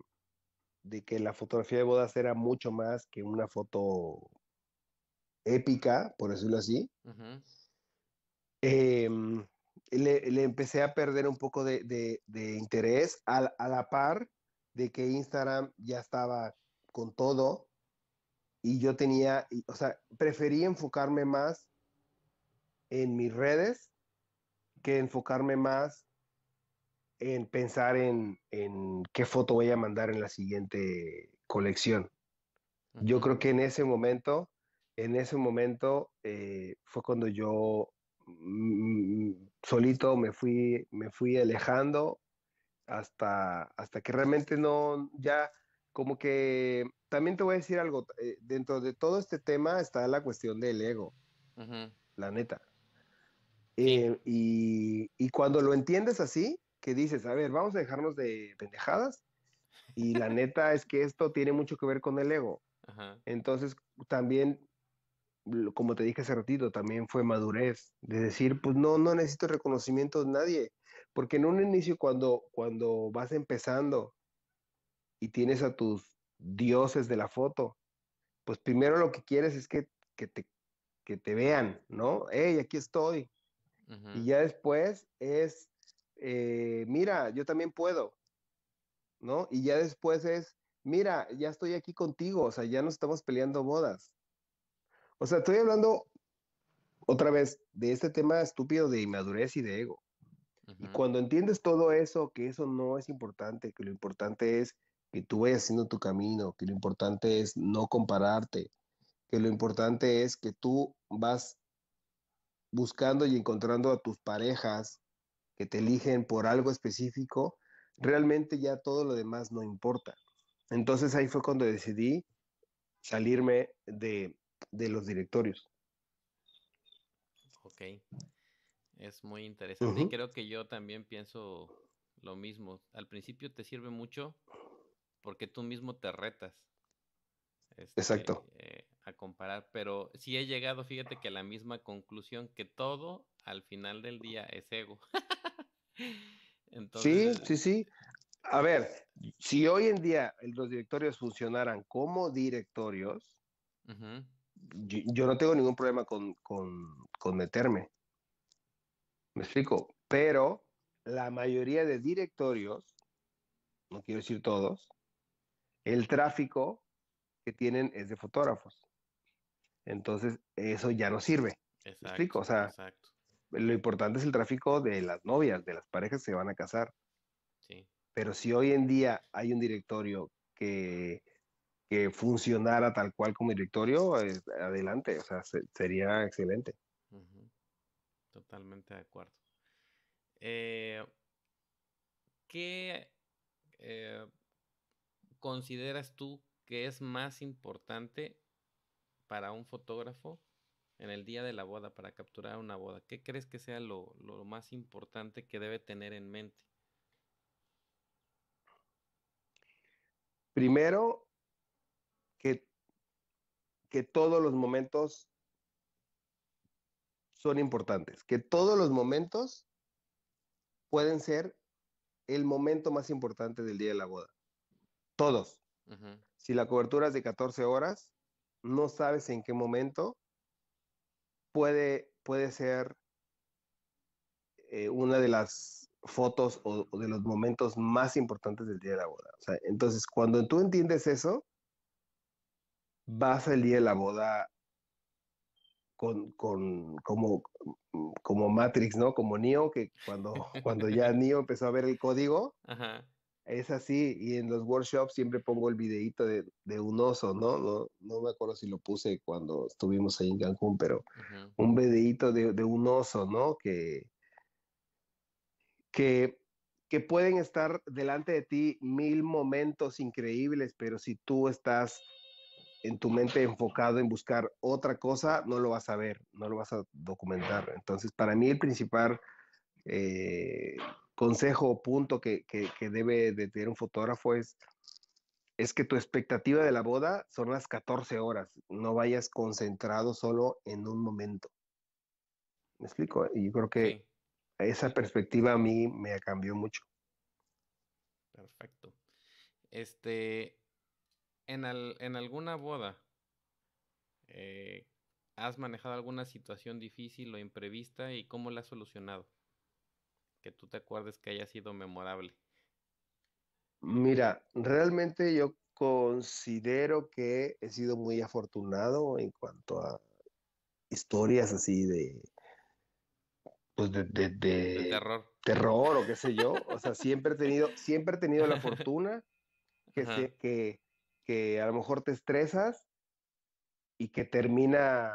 que la fotografía de bodas era mucho más que una foto épica, por decirlo así, em, le, empecé a perder un poco de, interés a, a, la par de que Instagram ya estaba con todo y yo tenía, o sea, preferí enfocarme más en mis redes que enfocarme más en pensar en, en qué foto voy a mandar en la siguiente colección. Yo creo que en ese momento, en ese momento eh, fue cuando yo mm, mm, solito me fui, me fui alejando hasta, hasta que realmente no, ya como que también te voy a decir algo, eh, dentro de todo este tema está la cuestión del ego, la neta. Eh, y, cuando lo entiendes así, que dices, a ver, vamos a dejarnos de pendejadas. Y la neta es que esto tiene mucho que ver con el ego. Entonces, también, como te dije hace ratito, también fue madurez. De decir, pues no, no necesito reconocimiento de nadie. Porque en un inicio, cuando, cuando vas empezando y tienes a tus dioses de la foto, pues primero lo que quieres es que, te, que te vean, ¿no? Hey, aquí estoy, y ya después es, eh, mira, yo también puedo, ¿no? Y ya después es, mira, ya estoy aquí contigo, o sea, ya no estamos peleando bodas. O sea, estoy hablando otra vez de este tema estúpido de inmadurez y de ego. Y cuando entiendes todo eso, que eso no es importante, que lo importante es que tú vayas haciendo tu camino, que lo importante es no compararte, que lo importante es que tú vas buscando y encontrando a tus parejas que te eligen por algo específico, realmente ya todo lo demás no importa. Entonces ahí fue cuando decidí salirme de, los directorios. Ok, es muy interesante y creo que yo también pienso lo mismo. Al principio te sirve mucho porque tú mismo te retas. Este, Exacto comparar, pero sí he llegado, fíjate que a ah. la misma conclusión, que todo al final del día es ego. Entonces, sí, sí, eh, sí. A ver, si hoy en día los directorios funcionaran como directorios, yo, no tengo ningún problema con, con meterme. Me explico, pero la mayoría de directorios, no quiero decir todos, el tráfico que tienen es de fotógrafos. Entonces, eso ya no sirve. Exacto, explico? O sea, lo importante es el tráfico de las novias, de las parejas que se van a casar. Sí. Pero si hoy en día hay un directorio que, funcionara tal cual como directorio, eh, adelante, o sea, sería excelente. Totalmente de acuerdo. Eh, ¿Qué eh, consideras tú que es más importante para un fotógrafo en el día de la boda, para capturar una boda? ¿Qué crees que sea lo, más importante que debe tener en mente? Primero, que, que todos los momentos son importantes, que todos los momentos pueden ser el momento más importante del día de la boda. Todos. Si la cobertura es de 14 horas, no sabes en qué momento puede, puede ser eh, una de las fotos o, de los momentos más importantes del día de la boda. entonces, cuando tú entiendes eso, vas al día de la boda con, como, como Matrix, ¿no? Como Neo, que cuando, cuando ya Neo empezó a ver el código, es así, y en los workshops siempre pongo el videíto de, un oso, ¿no? ¿no? me acuerdo si lo puse cuando estuvimos ahí en Cancún, pero un videito de, un oso, ¿no? Que, que, pueden estar delante de ti mil momentos increíbles, pero si tú estás en tu mente enfocado en buscar otra cosa, no lo vas a ver, no lo vas a documentar. Entonces, para mí el principal eh, consejo o punto que, debe de tener un fotógrafo es, es que tu expectativa de la boda son las 14 horas, no vayas concentrado solo en un momento. ¿Me explico? Y yo creo que esa perspectiva a mí me cambió mucho. Perfecto. Este, en, al, en alguna boda, eh, ¿has manejado alguna situación difícil o imprevista y cómo la has solucionado? que tú te acuerdes que haya sido memorable? Mira, realmente yo considero que he sido muy afortunado en cuanto a historias así de pues de, terror. terror o qué sé yo. O sea, siempre he tenido, siempre he tenido la fortuna que, que, que a lo mejor te estresas y que terminas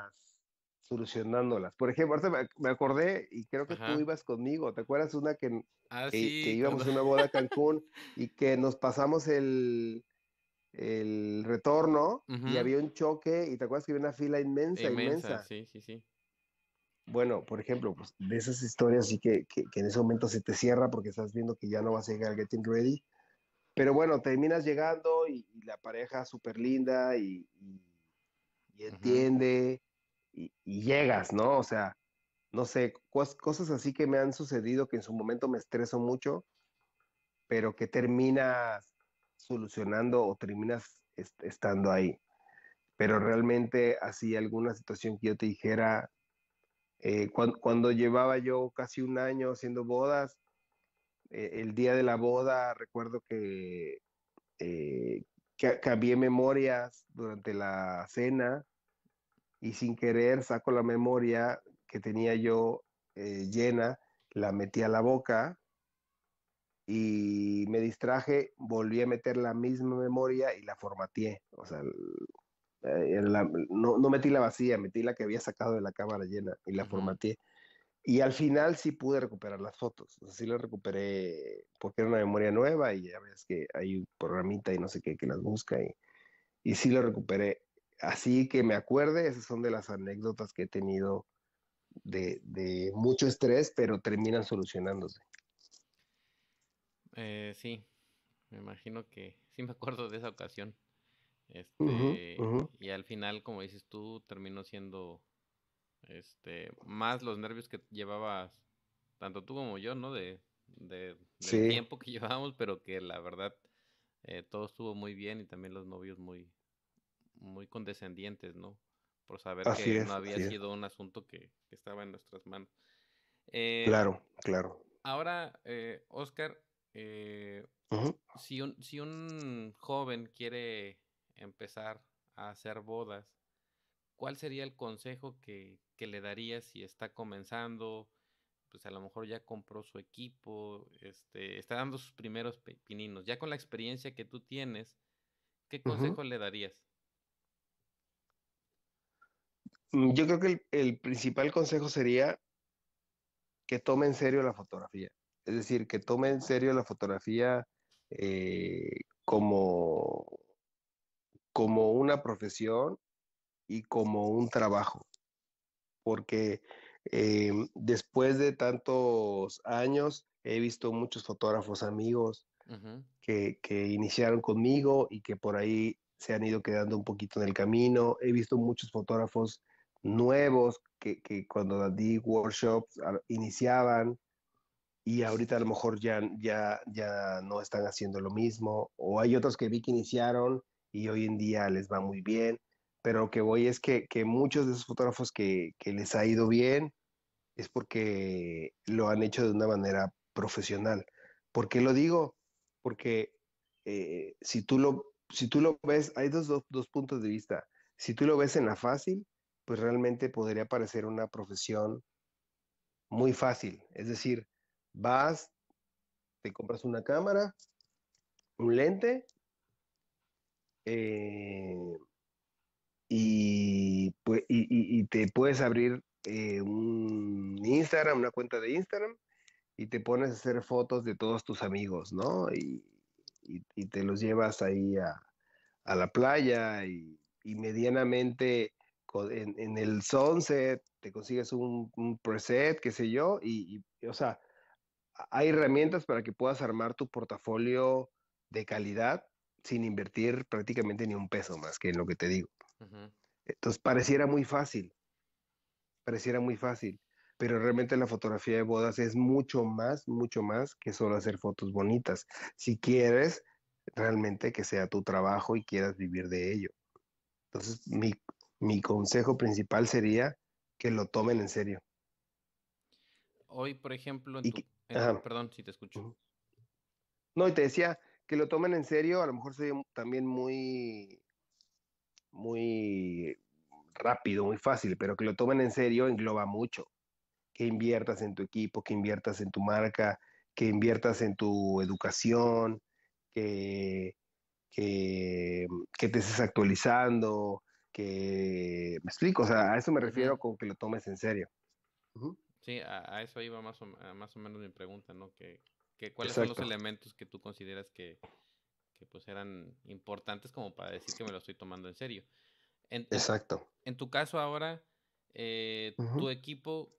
solucionándolas. Por ejemplo, me acordé y creo que tú ibas conmigo. ¿Te acuerdas una que, ah, íbamos a una boda a Cancún y que nos pasamos el, el retorno y había un choque y te acuerdas que había una fila inmensa, inmensa, Sí, sí, sí. Bueno, por ejemplo, pues, de esas historias y que, en ese momento se te cierra porque estás viendo que ya no vas a llegar al Getting Ready. Pero bueno, terminas llegando y, la pareja súper linda y, entiende y, llegas, ¿no? O sea, no sé, cosas así que me han sucedido que en su momento me estreso mucho, pero que terminas solucionando o terminas estando ahí. Pero realmente así alguna situación que yo te dijera, eh, cuando, llevaba yo casi un año haciendo bodas, eh, el día de la boda recuerdo que, cambié eh, memorias durante la cena y sin querer saco la memoria que tenía yo eh, llena, la metí a la boca y me distraje, volví a meter la misma memoria y la formateé. O sea, eh, no, metí la vacía, metí la que había sacado de la cámara llena y la formateé. Y al final sí pude recuperar las fotos, o sea, sí las recuperé porque era una memoria nueva y ya ves que hay un programita y no sé qué que las busca y, y sí lo recuperé así que me acuerde, esas son de las anécdotas que he tenido de, mucho estrés, pero terminan solucionándose. Eh, sí, me imagino que sí me acuerdo de esa ocasión. Este, y al final, como dices tú, terminó siendo este, más los nervios que llevabas, tanto tú como yo, ¿no? De, del tiempo que llevábamos, pero que la verdad eh, todo estuvo muy bien y también los novios muy, muy condescendientes, ¿no? Por saber que no había sido un asunto que, estaba en nuestras manos. Eh, claro, claro. Ahora, eh, Oscar, eh, si, un, si un joven quiere empezar a hacer bodas, ¿cuál sería el consejo que, le darías si está comenzando? pues a lo mejor ya compró su equipo, este, está dando sus primeros pininos. Ya con la experiencia que tú tienes, ¿qué consejo le darías? Mm, yo creo que el, principal consejo sería que tome en serio la fotografía. Es decir, que tome en serio la fotografía eh, como, como una profesión y como un trabajo. Porque eh, después de tantos años he visto muchos fotógrafos amigos que, que iniciaron conmigo y que por ahí se han ido quedando un poquito en el camino. He visto muchos fotógrafos nuevos que, que cuando di workshops iniciaban y ahorita a lo mejor ya, ya, ya no están haciendo lo mismo, o hay otros que vi que iniciaron y hoy en día les va muy bien, pero lo que voy es que, muchos de esos fotógrafos que, les ha ido bien es porque lo han hecho de una manera profesional. ¿Por qué lo digo? Porque eh, si, tú lo, si tú lo ves, hay dos, dos puntos de vista. Si tú lo ves en la fácil, pues realmente podría parecer una profesión muy fácil. Es decir, vas, te compras una cámara, un lente, eh, pues, y, te puedes abrir eh, un Instagram, una cuenta de Instagram, y te pones a hacer fotos de todos tus amigos, ¿no? Y, te los llevas ahí a, a la playa y medianamente en, el Sunset te consigues un, preset, qué sé yo, y, o sea, hay herramientas para que puedas armar tu portafolio de calidad sin invertir prácticamente ni un peso más que en lo que te digo. Entonces pareciera muy fácil, pareciera muy fácil, pero realmente la fotografía de bodas es mucho más, mucho más que solo hacer fotos bonitas. Si quieres realmente que sea tu trabajo y quieras vivir de ello. Entonces, mi, mi consejo principal sería que lo tomen en serio. Hoy, por ejemplo, perdón si te escucho. No, y te decía que lo tomen en serio, a lo mejor soy también muy, muy rápido, muy fácil, pero que lo tomen en serio engloba mucho. Que inviertas en tu equipo, que inviertas en tu marca, que inviertas en tu educación, que, que te estés actualizando, que me explico, o sea, a eso me refiero con que lo tomes en serio. Sí, a, eso iba más o, más o menos mi pregunta, ¿no? Que, ¿Cuáles son los elementos que tú consideras que, pues eran importantes como para decir que me lo estoy tomando en serio? Exacto. En tu caso ahora, eh, tu equipo,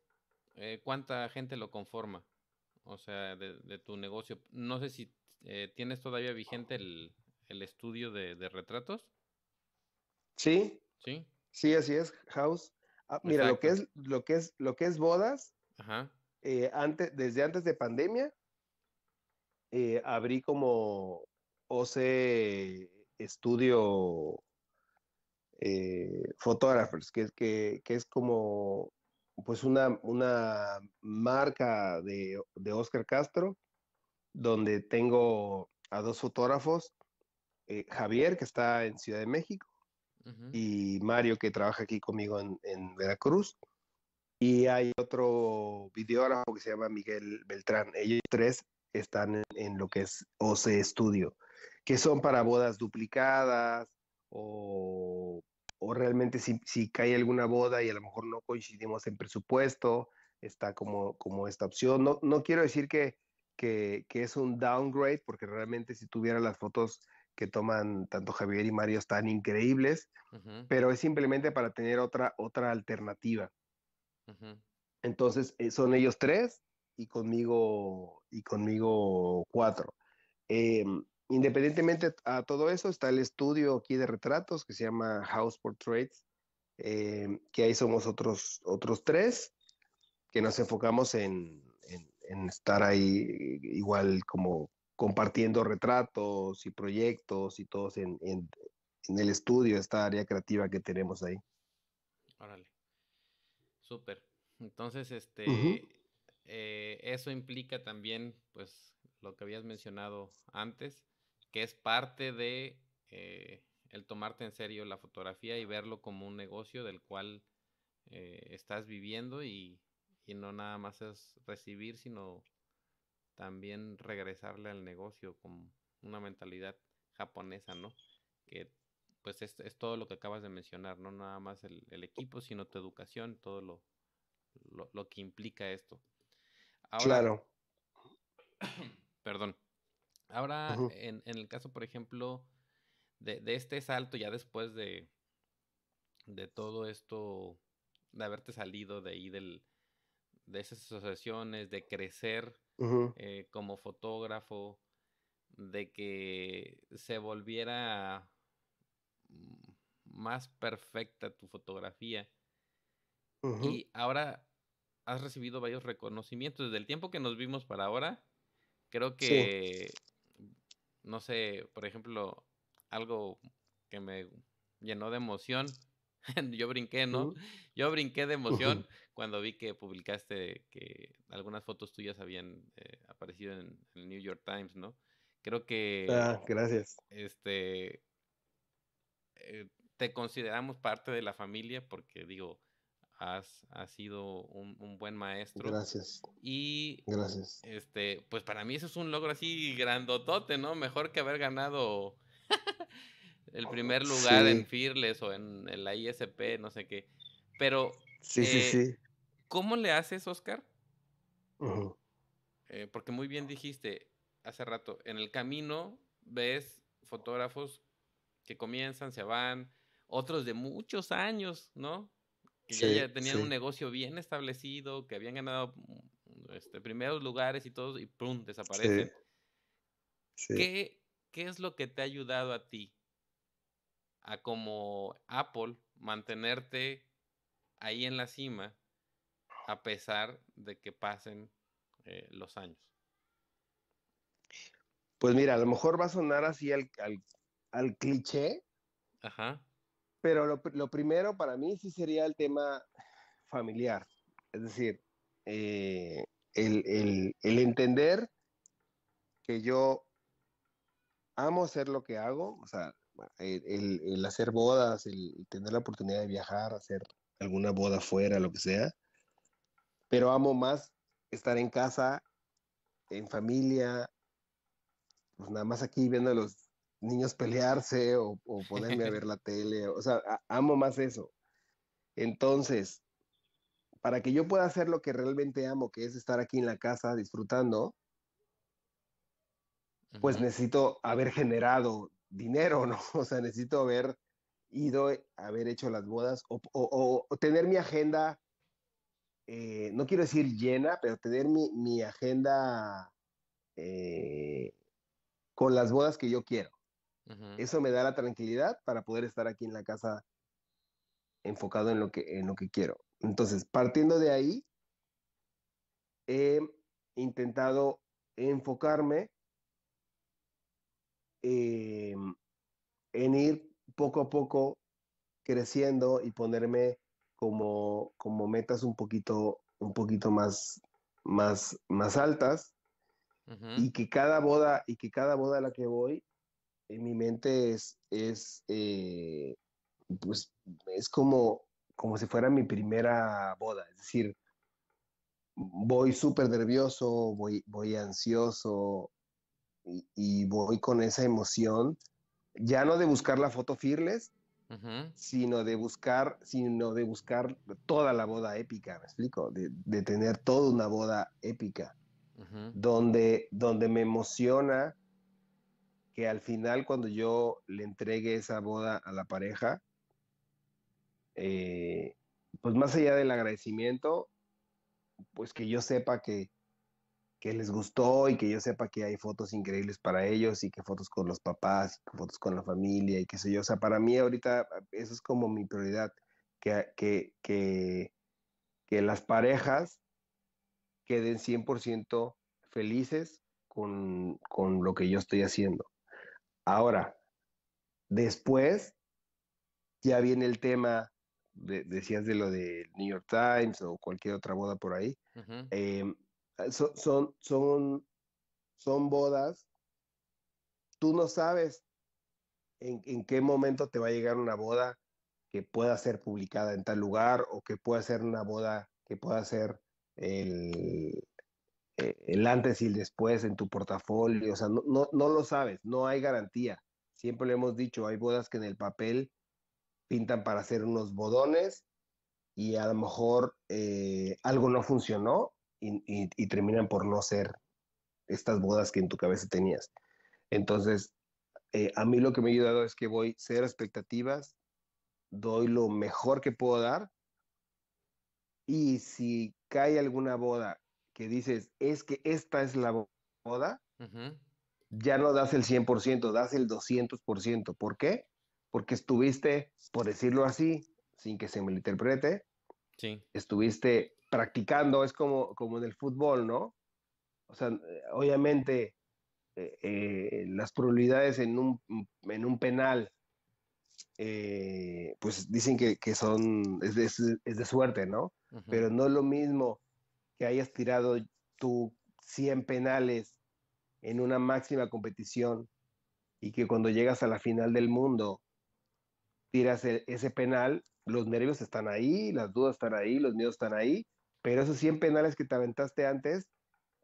eh, ¿cuánta gente lo conforma? O sea, de, tu negocio. No sé si eh, tienes todavía vigente el, el estudio de retratos. Sí, Sí. así es, House. Ah, mira, lo que es, lo que es, lo que es bodas, eh, antes, desde antes de pandemia, eh, abrí como OC Studio eh, Photographers, que, que, que es como pues una, una marca de, Oscar Castro, donde tengo a dos fotógrafos, Javier, que está en Ciudad de México, y Mario que trabaja aquí conmigo en, Veracruz. Y hay otro videógrafo que se llama Miguel Beltrán. Ellos tres están en, lo que es OC Studio, que son para bodas duplicadas o, realmente si, cae alguna boda y a lo mejor no coincidimos en presupuesto, está como, como esta opción. No, no quiero decir que, que, es un downgrade, porque realmente si tuviera las fotos que toman tanto Javier y Mario están increíbles, pero es simplemente para tener otra, otra alternativa. Entonces, eh, son ellos tres y conmigo, y conmigo cuatro. Em, independientemente a todo eso, está el estudio aquí de retratos que se llama House Portraits, em, que ahí somos otros, otros tres, que nos enfocamos en estar ahí igual como compartiendo retratos y proyectos y todos en, en, el estudio, esta área creativa que tenemos ahí. Órale. Súper. Entonces, este, eh, eso implica también, pues, lo que habías mencionado antes, que es parte de eh, el tomarte en serio la fotografía y verlo como un negocio del cual eh, estás viviendo y, y, no nada más es recibir, sino también regresarle al negocio con una mentalidad japonesa, ¿no? Que pues es, todo lo que acabas de mencionar, no nada más el, equipo, sino tu educación, todo lo, que implica esto. claro. Perdón. Ahora, en, el caso, por ejemplo, de, de este salto, ya después de, de todo esto, de haberte salido de ahí del, de esas asociaciones, de crecer eh, como fotógrafo, de que se volviera más perfecta tu fotografía. Y ahora has recibido varios reconocimientos. Desde el tiempo que nos vimos para ahora, creo que, no sé, por ejemplo, algo que me llenó de emoción yo brinqué, ¿no? Yo brinqué de emoción cuando vi que publicaste que algunas fotos tuyas habían eh, aparecido en, el New York Times, ¿no? Creo que... Ah, gracias. Este... Eh, te consideramos parte de la familia porque, digo, has, sido un, un, buen maestro. Gracias. Y... Gracias. Este, pues para mí eso es un logro así grandotote, ¿no? Mejor que haber ganado... el primer lugar en Firles o en, la ISP, no sé qué. Pero, sí, sí, eh, sí. ¿cómo le haces, Oscar? Eh, porque muy bien dijiste hace rato, en el camino ves fotógrafos que comienzan, se van, otros de muchos años, ¿no? Que ya, tenían un negocio bien establecido, que habían ganado mm, este, primeros lugares y todos y ¡pum! desaparecen. ¿Qué, ¿Qué es lo que te ha ayudado a ti a como Apple mantenerte ahí en la cima a pesar de que pasen eh, los años? Pues mira, a lo mejor va a sonar así al, cliché. Ajá. Pero lo, primero para mí sí sería el tema familiar. Es decir, eh, el, el entender que yo amo hacer lo que hago, o sea, el, hacer bodas, el tener la oportunidad de viajar, hacer alguna boda fuera, lo que sea. Pero amo más estar en casa, en familia, pues nada más aquí viendo a los niños pelearse o, ponerme a ver la tele. O sea, amo más eso. Entonces, para que yo pueda hacer lo que realmente amo, que es estar aquí en la casa disfrutando, pues necesito haber generado dinero, ¿no? O sea, necesito haber ido, eh, haber hecho las bodas o, tener mi agenda, eh, no quiero decir llena, pero tener mi, agenda eh, con las bodas que yo quiero. Eso me da la tranquilidad para poder estar aquí en la casa enfocado en lo que, en lo que quiero. Entonces, partiendo de ahí, he intentado enfocarme eh, en ir poco a poco creciendo y ponerme como, como metas un poquito, un poquito más, más, más altas y que cada boda y que cada boda a la que voy en mi mente es, es eh, pues es como, como si fuera mi primera boda, es decir, voy súper nervioso, voy, voy ansioso, y, voy con esa emoción, ya no de buscar la foto firles sino de buscar, sino de buscar toda la boda épica, me explico, de, tener toda una boda épica, donde, donde me emociona que al final cuando yo le entregue esa boda a la pareja, eh, pues más allá del agradecimiento, pues que yo sepa que, que les gustó y que yo sepa que hay fotos increíbles para ellos y que fotos con los papás, fotos con la familia y qué sé yo. O sea, para mí ahorita ah, eso es como mi prioridad, que, que, que, las parejas queden 100% felices con, lo que yo estoy haciendo. Ahora, después ya viene el tema decías de lo de New York Times o cualquier otra boda por ahí. Eh, son, son, son, bodas. Tú no sabes en, qué momento te va a llegar una boda que pueda ser publicada en tal lugar o que pueda ser una boda que pueda ser el, eh, el antes y el después en tu portafolio. O sea, no, lo sabes, no hay garantía. Siempre le hemos dicho, hay bodas que en el papel pintan para hacer unos bodones y a lo mejor eh, algo no funcionó y, terminan por no ser estas bodas que en tu cabeza tenías. Entonces, eh, a mí lo que me ha ayudado es que voy ser expectativas, doy lo mejor que puedo dar y si cae alguna boda que dices, es que esta es la boda, ya no das el 100%, das el 200%. ¿Por qué? Porque estuviste, por decirlo así, sin que se me interprete, sí. estuviste practicando, es como, como en el fútbol, ¿no? O sea, eh, obviamente eh, eh, las probabilidades en un, en un penal, pues dicen que, son, es de, suerte, ¿no? Pero no es lo mismo que hayas tirado tu 100 penales en una máxima competición y que cuando llegas a la final del mundo tiras e, ese penal, los nervios están ahí, las dudas están ahí, los miedos están ahí, pero esos 100 penales que te aventaste antes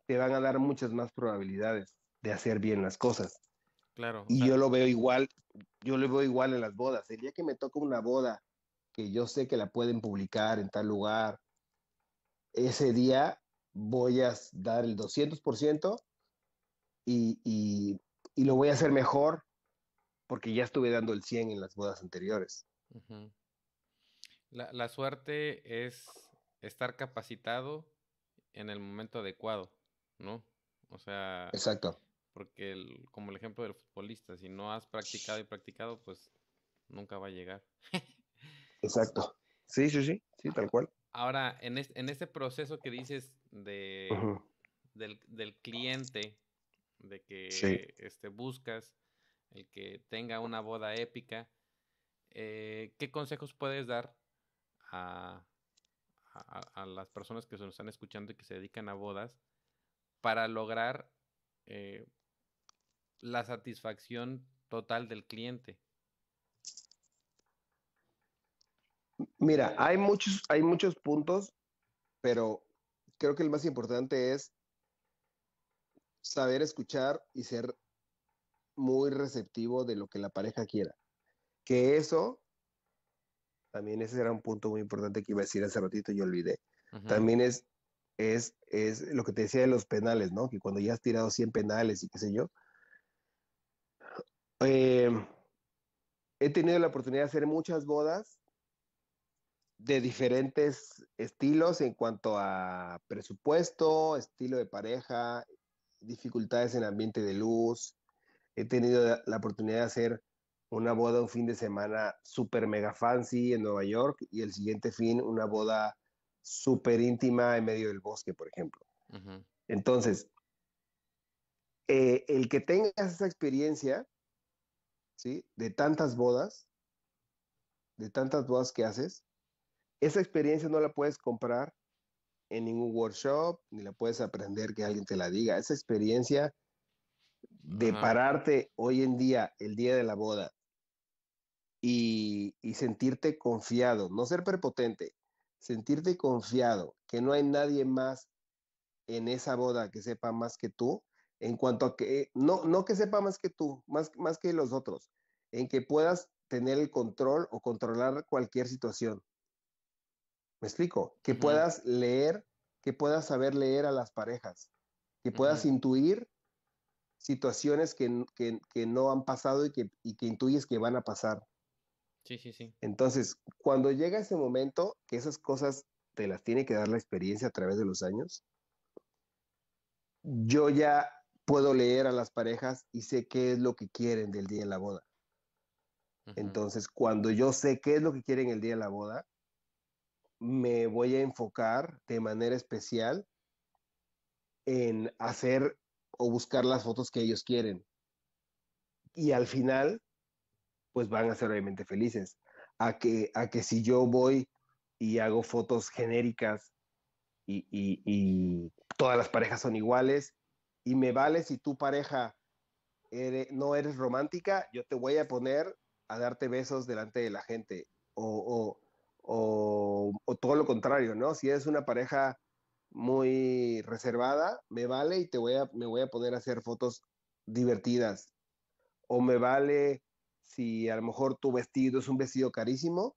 te van a dar muchas más probabilidades de hacer bien las cosas. Claro. Y yo lo veo igual, yo lo veo igual en las bodas. El día que me toca una boda que yo sé que la pueden publicar en tal lugar, ese día voy a dar el 200% y, y, y lo voy a hacer mejor porque ya estuve dando el 100 en las bodas anteriores. la, la, suerte es estar capacitado en el momento adecuado, ¿no? O sea, exacto. Porque el, como el ejemplo del futbolista, si no has practicado y practicado, pues nunca va a llegar. exacto. Sí, sí, sí, sí, tal cual. Ahora, en este, proceso que dices de, del, cliente, de que este, buscas el que tenga una boda épica, eh, ¿qué consejos puedes dar a, a, las personas que se nos están escuchando y que se dedican a bodas para lograr eh, la satisfacción total del cliente? Mira, hay muchos, hay muchos puntos, pero creo que el más importante es saber escuchar y ser muy receptivo de lo que la pareja quiera. Que eso también ese era un punto muy importante que iba a decir hace ratito y olvidé. También es, es, es lo que te decía de los penales, ¿no? Que cuando ya has tirado 100 penales y qué sé yo. Eh, he tenido la oportunidad de hacer muchas bodas de diferentes estilos en cuanto a presupuesto, estilo de pareja, dificultades en ambiente de luz. He tenido la oportunidad de hacer una boda un fin de semana super mega fancy en Nueva York y el siguiente fin una boda súper íntima en medio del bosque, por ejemplo. Entonces, eh, el que tengas esa experiencia, ¿sí? De tantas bodas, de tantas bodas que haces, esa experiencia no la puedes comprar en ningún workshop, ni la puedes aprender que alguien te la diga. Esa experiencia de pararte hoy en día, el día de la boda, y, sentirte confiado, no ser prepotente, sentirte confiado, que no hay nadie más en esa boda que sepa más que tú, en cuanto a que, no, no que sepa más que tú, más, más que los otros, en que puedas tener el control o controlar cualquier situación. ¿Me explico? Que puedas leer, que puedas saber leer a las parejas, que puedas intuir situaciones que, no han pasado y que, y que intuyes que van a pasar. Sí, sí, sí. Entonces, cuando llega ese momento, que esas cosas te las tiene que dar la experiencia a través de los años, yo ya puedo leer a las parejas y sé qué es lo que quieren del día de la boda. Entonces, cuando yo sé qué es lo que quieren el día de la boda, me voy a enfocar de manera especial en hacer o buscar las fotos que ellos quieren. Y al final, pues van a ser obviamente felices. A que, a que si yo voy y hago fotos genéricas y, y, y todas las parejas son iguales y me vale si tu pareja no eres romántica, yo te voy a poner a darte besos delante de la gente o, o, o, todo lo contrario, ¿no? Si eres una pareja muy reservada, me vale y te voy a, me voy a poner a hacer fotos divertidas. O me vale si a lo mejor tu vestido es un vestido carísimo,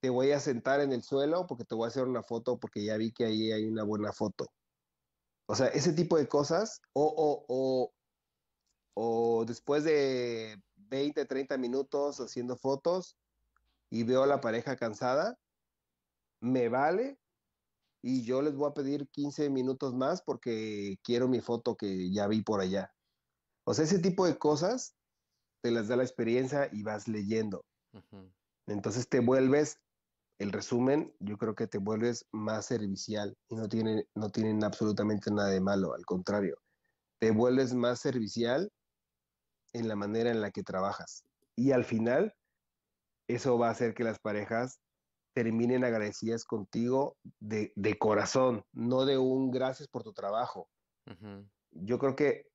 te voy a sentar en el suelo porque te voy a hacer una foto porque ya vi que ahí hay una buena foto. O sea, ese tipo de cosas, o, o, o, o después de 20, 30 minutos haciendo fotos y veo a la pareja cansada, me vale y yo les voy a pedir 15 minutos más porque quiero mi foto que ya vi por allá. O sea, ese tipo de cosas te las da la experiencia y vas leyendo. Entonces te vuelves, el resumen, yo creo que te vuelves más servicial y no tienen, no tienen absolutamente nada de malo, al contrario, te vuelves más servicial en la manera en la que trabajas. Y al final, eso va a hacer que las parejas terminen agradecidas contigo de, corazón, no de un gracias por tu trabajo. Yo creo que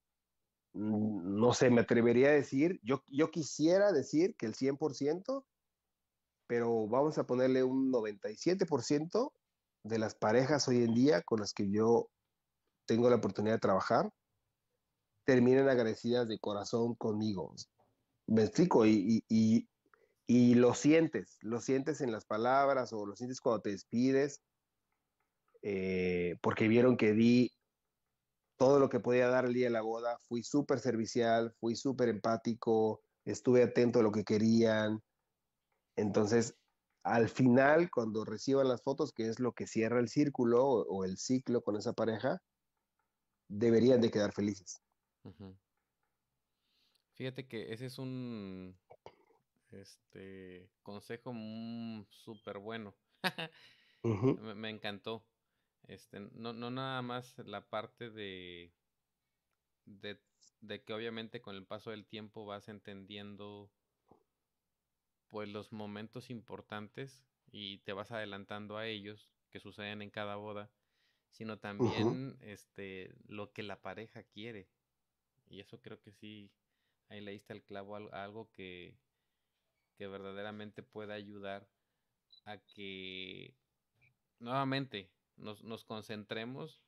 Mm, no sé, me atrevería a decir, yo, yo quisiera decir que el 100%, pero vamos a ponerle un 97% de las parejas hoy en día con las que yo tengo la oportunidad de trabajar, terminan agradecidas de corazón conmigo. Me explico, y, lo sientes, lo sientes en las palabras o lo sientes cuando te despides, eh, porque vieron que di todo lo que podía dar el día de la boda. Fui súper servicial, fui súper empático, estuve atento a lo que querían. Entonces, al final, cuando reciban las fotos, que es lo que cierra el círculo o, el ciclo con esa pareja, deberían de quedar felices. Fíjate que ese es un este, consejo mm, súper bueno. me encantó. Este, no, no nada más la parte de, de, que obviamente con el paso del tiempo vas entendiendo pues los momentos importantes y te vas adelantando a ellos que suceden en cada boda, sino también este lo que la pareja quiere. Y eso creo que sí ahí le el clavo algo que, que verdaderamente pueda ayudar a que nuevamente nos, concentremos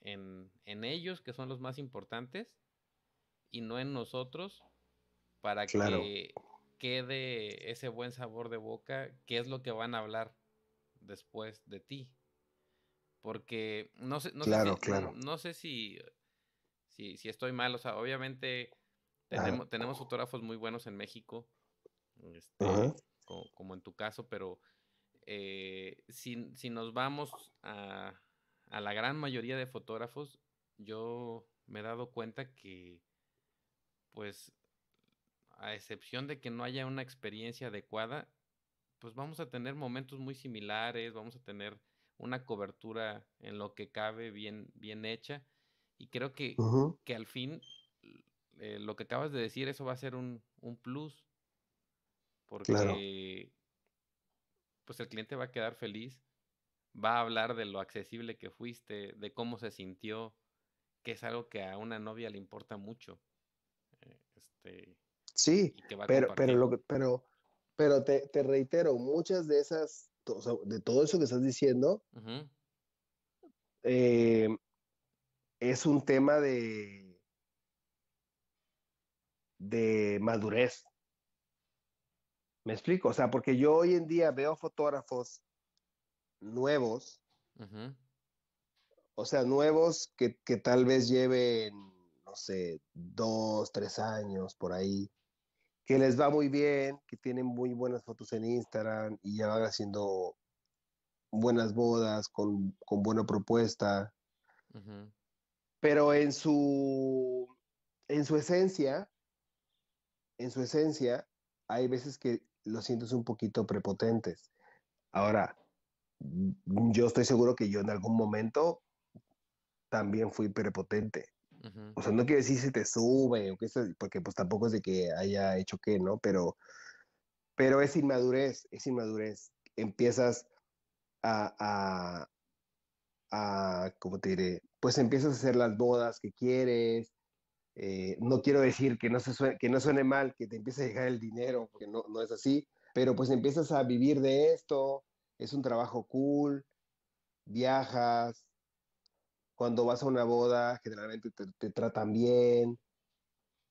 en, ellos, que son los más importantes, y no en nosotros, para que quede ese buen sabor de boca, que es lo que van a hablar después de ti. Porque no sé, no sé, si, si, estoy mal, o sea, obviamente tenemos, fotógrafos muy buenos en México, este, como, en tu caso, pero eh, si, nos vamos a, la gran mayoría de fotógrafos, yo me he dado cuenta que, pues, a excepción de que no haya una experiencia adecuada, pues vamos a tener momentos muy similares, vamos a tener una cobertura en lo que cabe bien, bien hecha. Y creo que, que al fin eh, lo que acabas de decir, eso va a ser un, plus. Porque pues el cliente va a quedar feliz, va a hablar de lo accesible que fuiste, de cómo se sintió, que es algo que a una novia le importa mucho. Eh, este, sí, pero, pero, pero, pero te, reitero, muchas de esas, de todo eso que estás diciendo, em, es un tema de, de madurez. Me explico, o sea, porque yo hoy en día veo fotógrafos nuevos, o sea, nuevos que, tal vez lleven, no sé, dos, tres años por ahí, que les va muy bien, que tienen muy buenas fotos en Instagram y ya van haciendo buenas bodas con, buena propuesta. Pero en su, en su esencia, en su esencia, hay veces que lo sientes un poquito prepotentes. Ahora, mm, yo estoy seguro que yo en algún momento también fui prepotente. O sea, no quiere decir si te sube o porque pues tampoco es de que haya hecho qué, ¿no? Pero, pero es inmadurez, es inmadurez. Empiezas a, a, a, ¿cómo te diré? Pues empiezas a hacer las bodas que quieres, eh, no quiero decir que no, se suene, que no suene mal, que te empiece a llegar el dinero, que no, es así, pero pues empiezas a vivir de esto, es un trabajo cool, viajas, cuando vas a una boda, generalmente te, te tratan bien,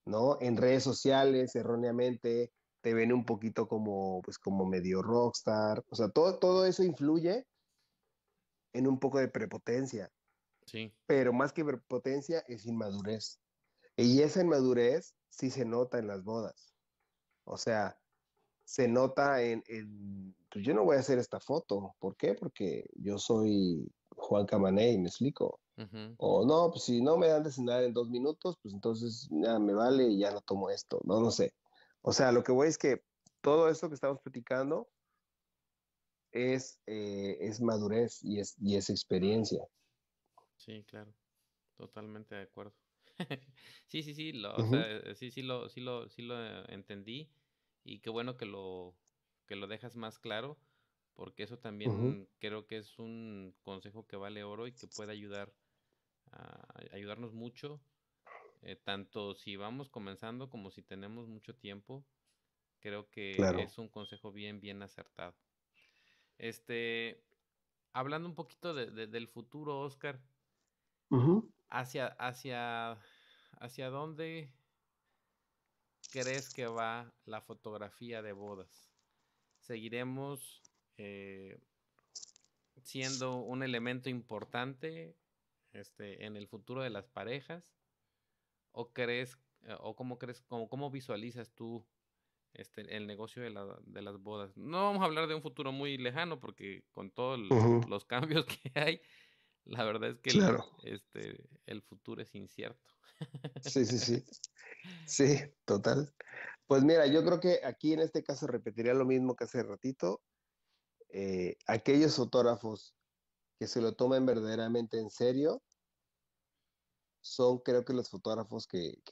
¿no? En redes sociales, erróneamente, te ven un poquito como, pues, como medio rockstar. O sea, todo, todo eso influye en un poco de prepotencia. Sí. Pero más que prepotencia es inmadurez. Y esa inmadurez sí se nota en las bodas. O sea, se nota en, pues yo no voy a hacer esta foto. ¿Por qué? Porque yo soy Juan Camané y me explico. O no, pues si no me dan de cenar en dos minutos, pues entonces ya me vale y ya no tomo esto. No, no sé. O sea, lo que voy es que todo esto que estamos platicando es, eh, es madurez y es, y es experiencia. Sí, claro. Totalmente de acuerdo. sí, sí, sí, lo, eh, sí, sí lo, sí lo, sí lo eh, entendí y qué bueno que lo, que lo dejas más claro porque eso también creo que es un consejo que vale oro y que puede ayudar ayudarnos mucho, eh, tanto si vamos comenzando como si tenemos mucho tiempo. Creo que es un consejo bien, bien acertado. Este, hablando un poquito de, del futuro, Oscar, hacia, hacia, hacia dónde crees que va la fotografía de bodas? ¿Seguiremos eh, siendo un elemento importante este, en el futuro de las parejas? ¿O crees, eh, o cómo crees, cómo, visualizas tú este, el negocio de, las bodas? No vamos a hablar de un futuro muy lejano porque con todos los cambios que hay, la verdad es que el, este, el futuro es incierto. Sí, sí, sí. Sí, total. Pues mira, yo creo que aquí en este caso repetiría lo mismo que hace ratito. Eh, aquellos fotógrafos que se lo tomen verdaderamente en serio son creo que los fotógrafos que,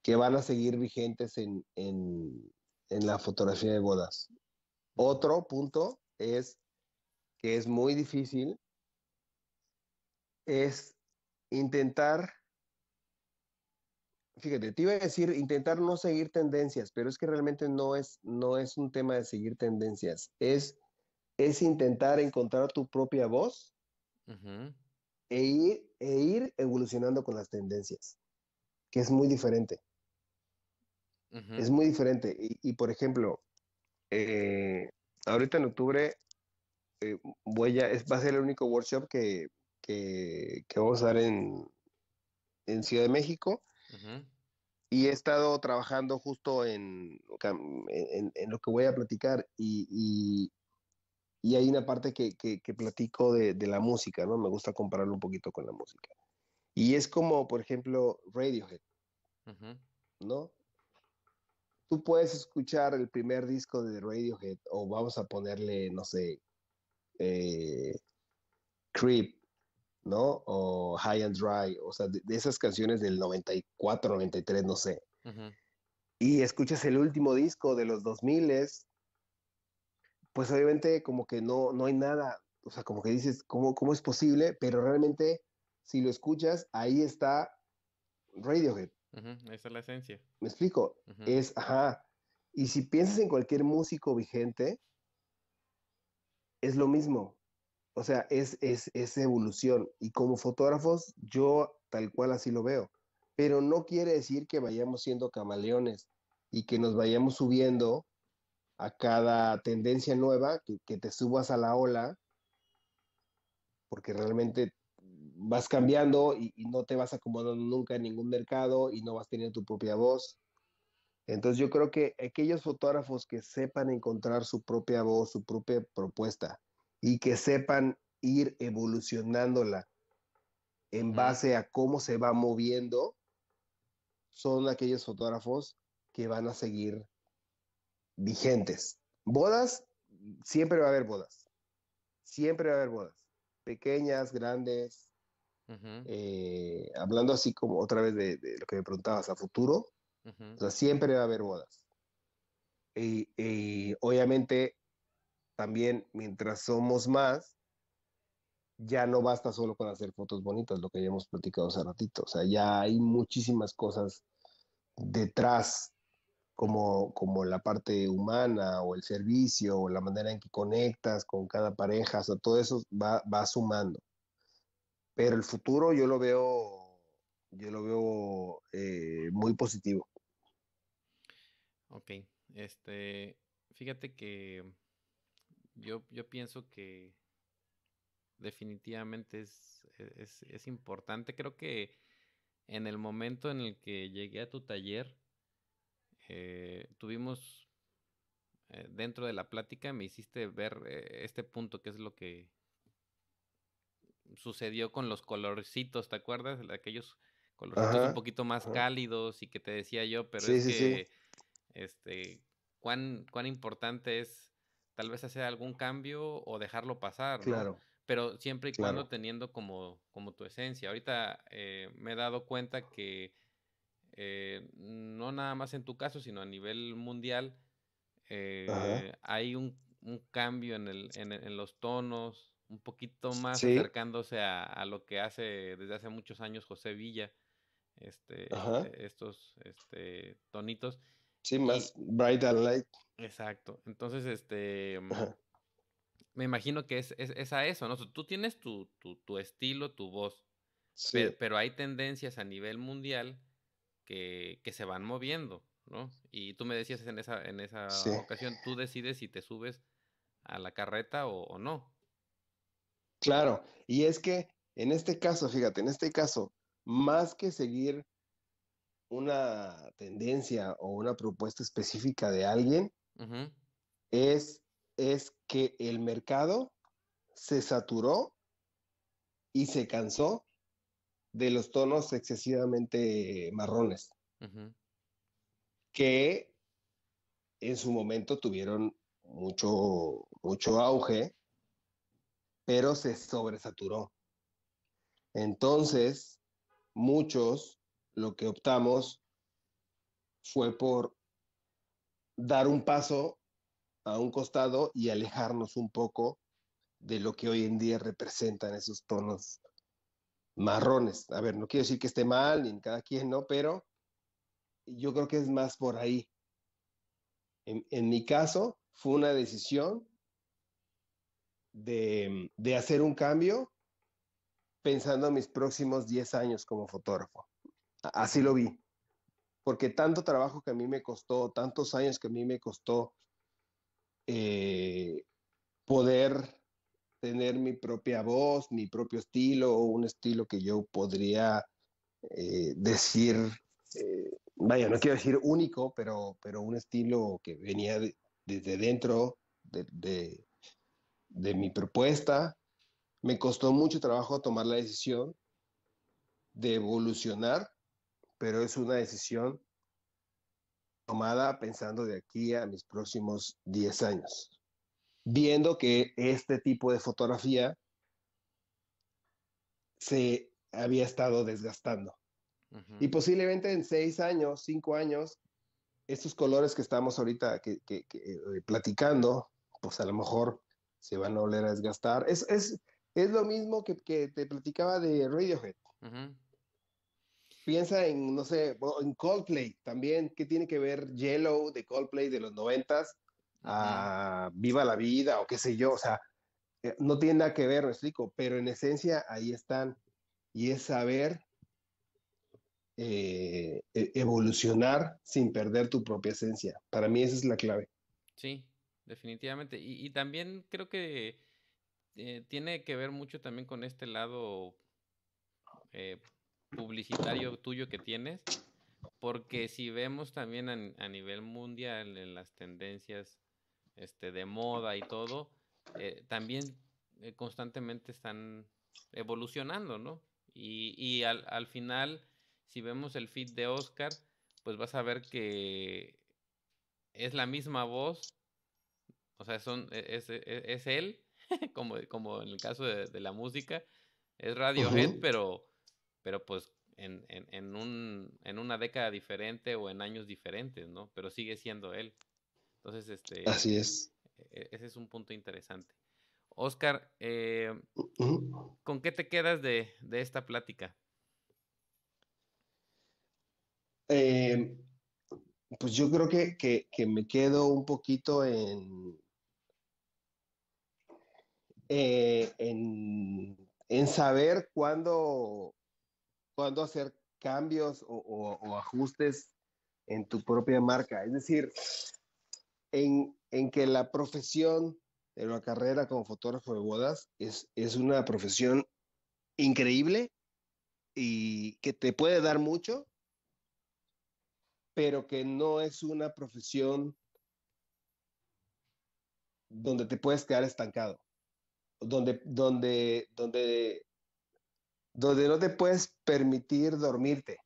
que, van a seguir vigentes en, en, en la fotografía de bodas. Otro punto es que es muy difícil es intentar, fíjate, te iba a decir intentar no seguir tendencias, pero es que realmente no es, no es un tema de seguir tendencias, es, es intentar encontrar tu propia voz e, ir, e ir evolucionando con las tendencias, que es muy diferente. Es muy diferente. Y, por ejemplo, eh, ahorita en octubre eh, voy a, es, va a ser el único workshop que que, vamos a dar en, Ciudad de México. Y he estado trabajando justo mm, en, en, lo que voy a platicar y, y, hay una parte que, que, platico de, la música, ¿no? Me gusta compararlo un poquito con la música. Y es como, por ejemplo, Radiohead, ¿no? Tú puedes escuchar el primer disco de Radiohead o vamos a ponerle, no sé, eh, Creep ¿no? O High and Dry, o sea, de, esas canciones del 94, 93, no sé. Y escuchas el último disco de los 2000, pues obviamente como que no, no hay nada, o sea, como que dices, ¿cómo, ¿cómo es posible? Pero realmente, si lo escuchas, ahí está Radiohead. Esa es la esencia. ¿Me explico? Es, ajá. Y si piensas en cualquier músico vigente, es lo mismo. O sea, es, es, evolución. Y como fotógrafos, yo tal cual así lo veo. Pero no quiere decir que vayamos siendo camaleones y que nos vayamos subiendo a cada tendencia nueva, que, te subas a la ola, porque realmente vas cambiando y, no te vas acomodando nunca en ningún mercado y no vas teniendo tu propia voz. Entonces yo creo que aquellos fotógrafos que sepan encontrar su propia voz, su propia propuesta, y que sepan ir evolucionándola en base a cómo se va moviendo, son aquellos fotógrafos que van a seguir vigentes. Bodas, siempre va a haber bodas. Siempre va a haber bodas. Pequeñas, grandes. Eh, hablando así como otra vez de, lo que me preguntabas, a futuro. siempre va a haber bodas. y obviamente también mientras somos más, ya no basta solo con hacer fotos bonitas, lo que ya hemos platicado hace ratito. O sea, ya hay muchísimas cosas detrás, como, como la parte humana o el servicio o la manera en que conectas con cada pareja, o sea, todo eso va, va sumando. Pero el futuro yo lo veo, yo lo veo eh, muy positivo. Ok, este, fíjate que yo, pienso que definitivamente es, importante. Creo que en el momento en el que llegué a tu taller, eh, tuvimos eh, dentro de la plática, me hiciste ver eh, este punto que es lo que sucedió con los colorcitos, ¿te acuerdas? Aquellos colorcitos un poquito más cálidos y que te decía yo, pero es que este cuán, cuán importante es tal vez hacer algún cambio o dejarlo pasar. Pero siempre y cuando teniendo como, como tu esencia. Ahorita eh, me he dado cuenta que eh, no nada más en tu caso, sino a nivel mundial, eh, hay un, cambio en, el, en, los tonos, un poquito más acercándose a, lo que hace desde hace muchos años José Villa, este, este, estos este, tonitos. Sí, más bright and light. Exacto. Entonces, este. Mm, me imagino que es, a eso, ¿no? Tú tienes tu, estilo, tu voz. Sí. Pero, hay tendencias a nivel mundial que, se van moviendo, ¿no? Y tú me decías en esa, en esa ocasión, tú decides si te subes a la carreta o no. Claro, y es que en este caso, fíjate, en este caso, más que seguir una tendencia o una propuesta específica de alguien es, es que el mercado se saturó y se cansó de los tonos excesivamente marrones, que en su momento tuvieron mucho, mucho auge, pero se sobresaturó. Entonces, muchos lo que optamos fue por dar un paso a un costado y alejarnos un poco de lo que hoy en día representan esos tonos marrones. A ver, no quiero decir que esté mal, ni en cada quien, ¿no? Pero yo creo que es más por ahí. En, mi caso, fue una decisión de, de, hacer un cambio pensando en mis próximos 10 años como fotógrafo. Así lo vi. Porque tanto trabajo que a mí me costó, tantos años que a mí me costó eh, poder tener mi propia voz, mi propio estilo un estilo que yo podría eh, decir, eh, vaya, no quiero decir único, pero, pero un estilo que venía desde dentro de mi propuesta. Me costó mucho trabajo tomar la decisión de evolucionar pero es una decisión tomada pensando de aquí a mis próximos 10 años, viendo que este tipo de fotografía se había estado desgastando. Y posiblemente en 6 años, 5 años, estos colores que estamos ahorita que, eh, platicando, pues a lo mejor se van a volver a desgastar. Es, es, lo mismo que, te platicaba de Radiohead piensa en, no sé, en Coldplay también, ¿qué tiene que ver Yellow de Coldplay de los noventas a Viva la Vida o qué sé yo? O sea, eh, no tiene nada que ver, me explico, pero en esencia ahí están. Y es saber eh, e, evolucionar sin perder tu propia esencia. Para mí esa es la clave. Sí, definitivamente. Y, también creo que eh, tiene que ver mucho también con este lado publicitario tuyo que tienes, porque si vemos también a, nivel mundial en las tendencias este, de moda y todo, eh, también eh, constantemente están evolucionando, ¿no? Y, al, al, final, si vemos el feed de Oscar, pues vas a ver que es la misma voz, o sea, son, e, e, es, él, como, como en el caso de, la música, es Radiohead, pero pero pues en, una década diferente o en años diferentes, ¿no? Pero sigue siendo él. Entonces, este... Así es. E, e, ese es un punto interesante. Oscar, eh, ¿con qué te quedas de, esta plática? Eh, pues yo creo que, me quedo un poquito en, eh, en, saber cuándo cuando hacer cambios o, ajustes en tu propia marca. Es decir, en, que la profesión de la carrera como fotógrafo de bodas es, es una profesión increíble y que te puede dar mucho, pero que no es una profesión donde te puedes quedar estancado, donde, donde, donde donde no te puedes permitir dormirte,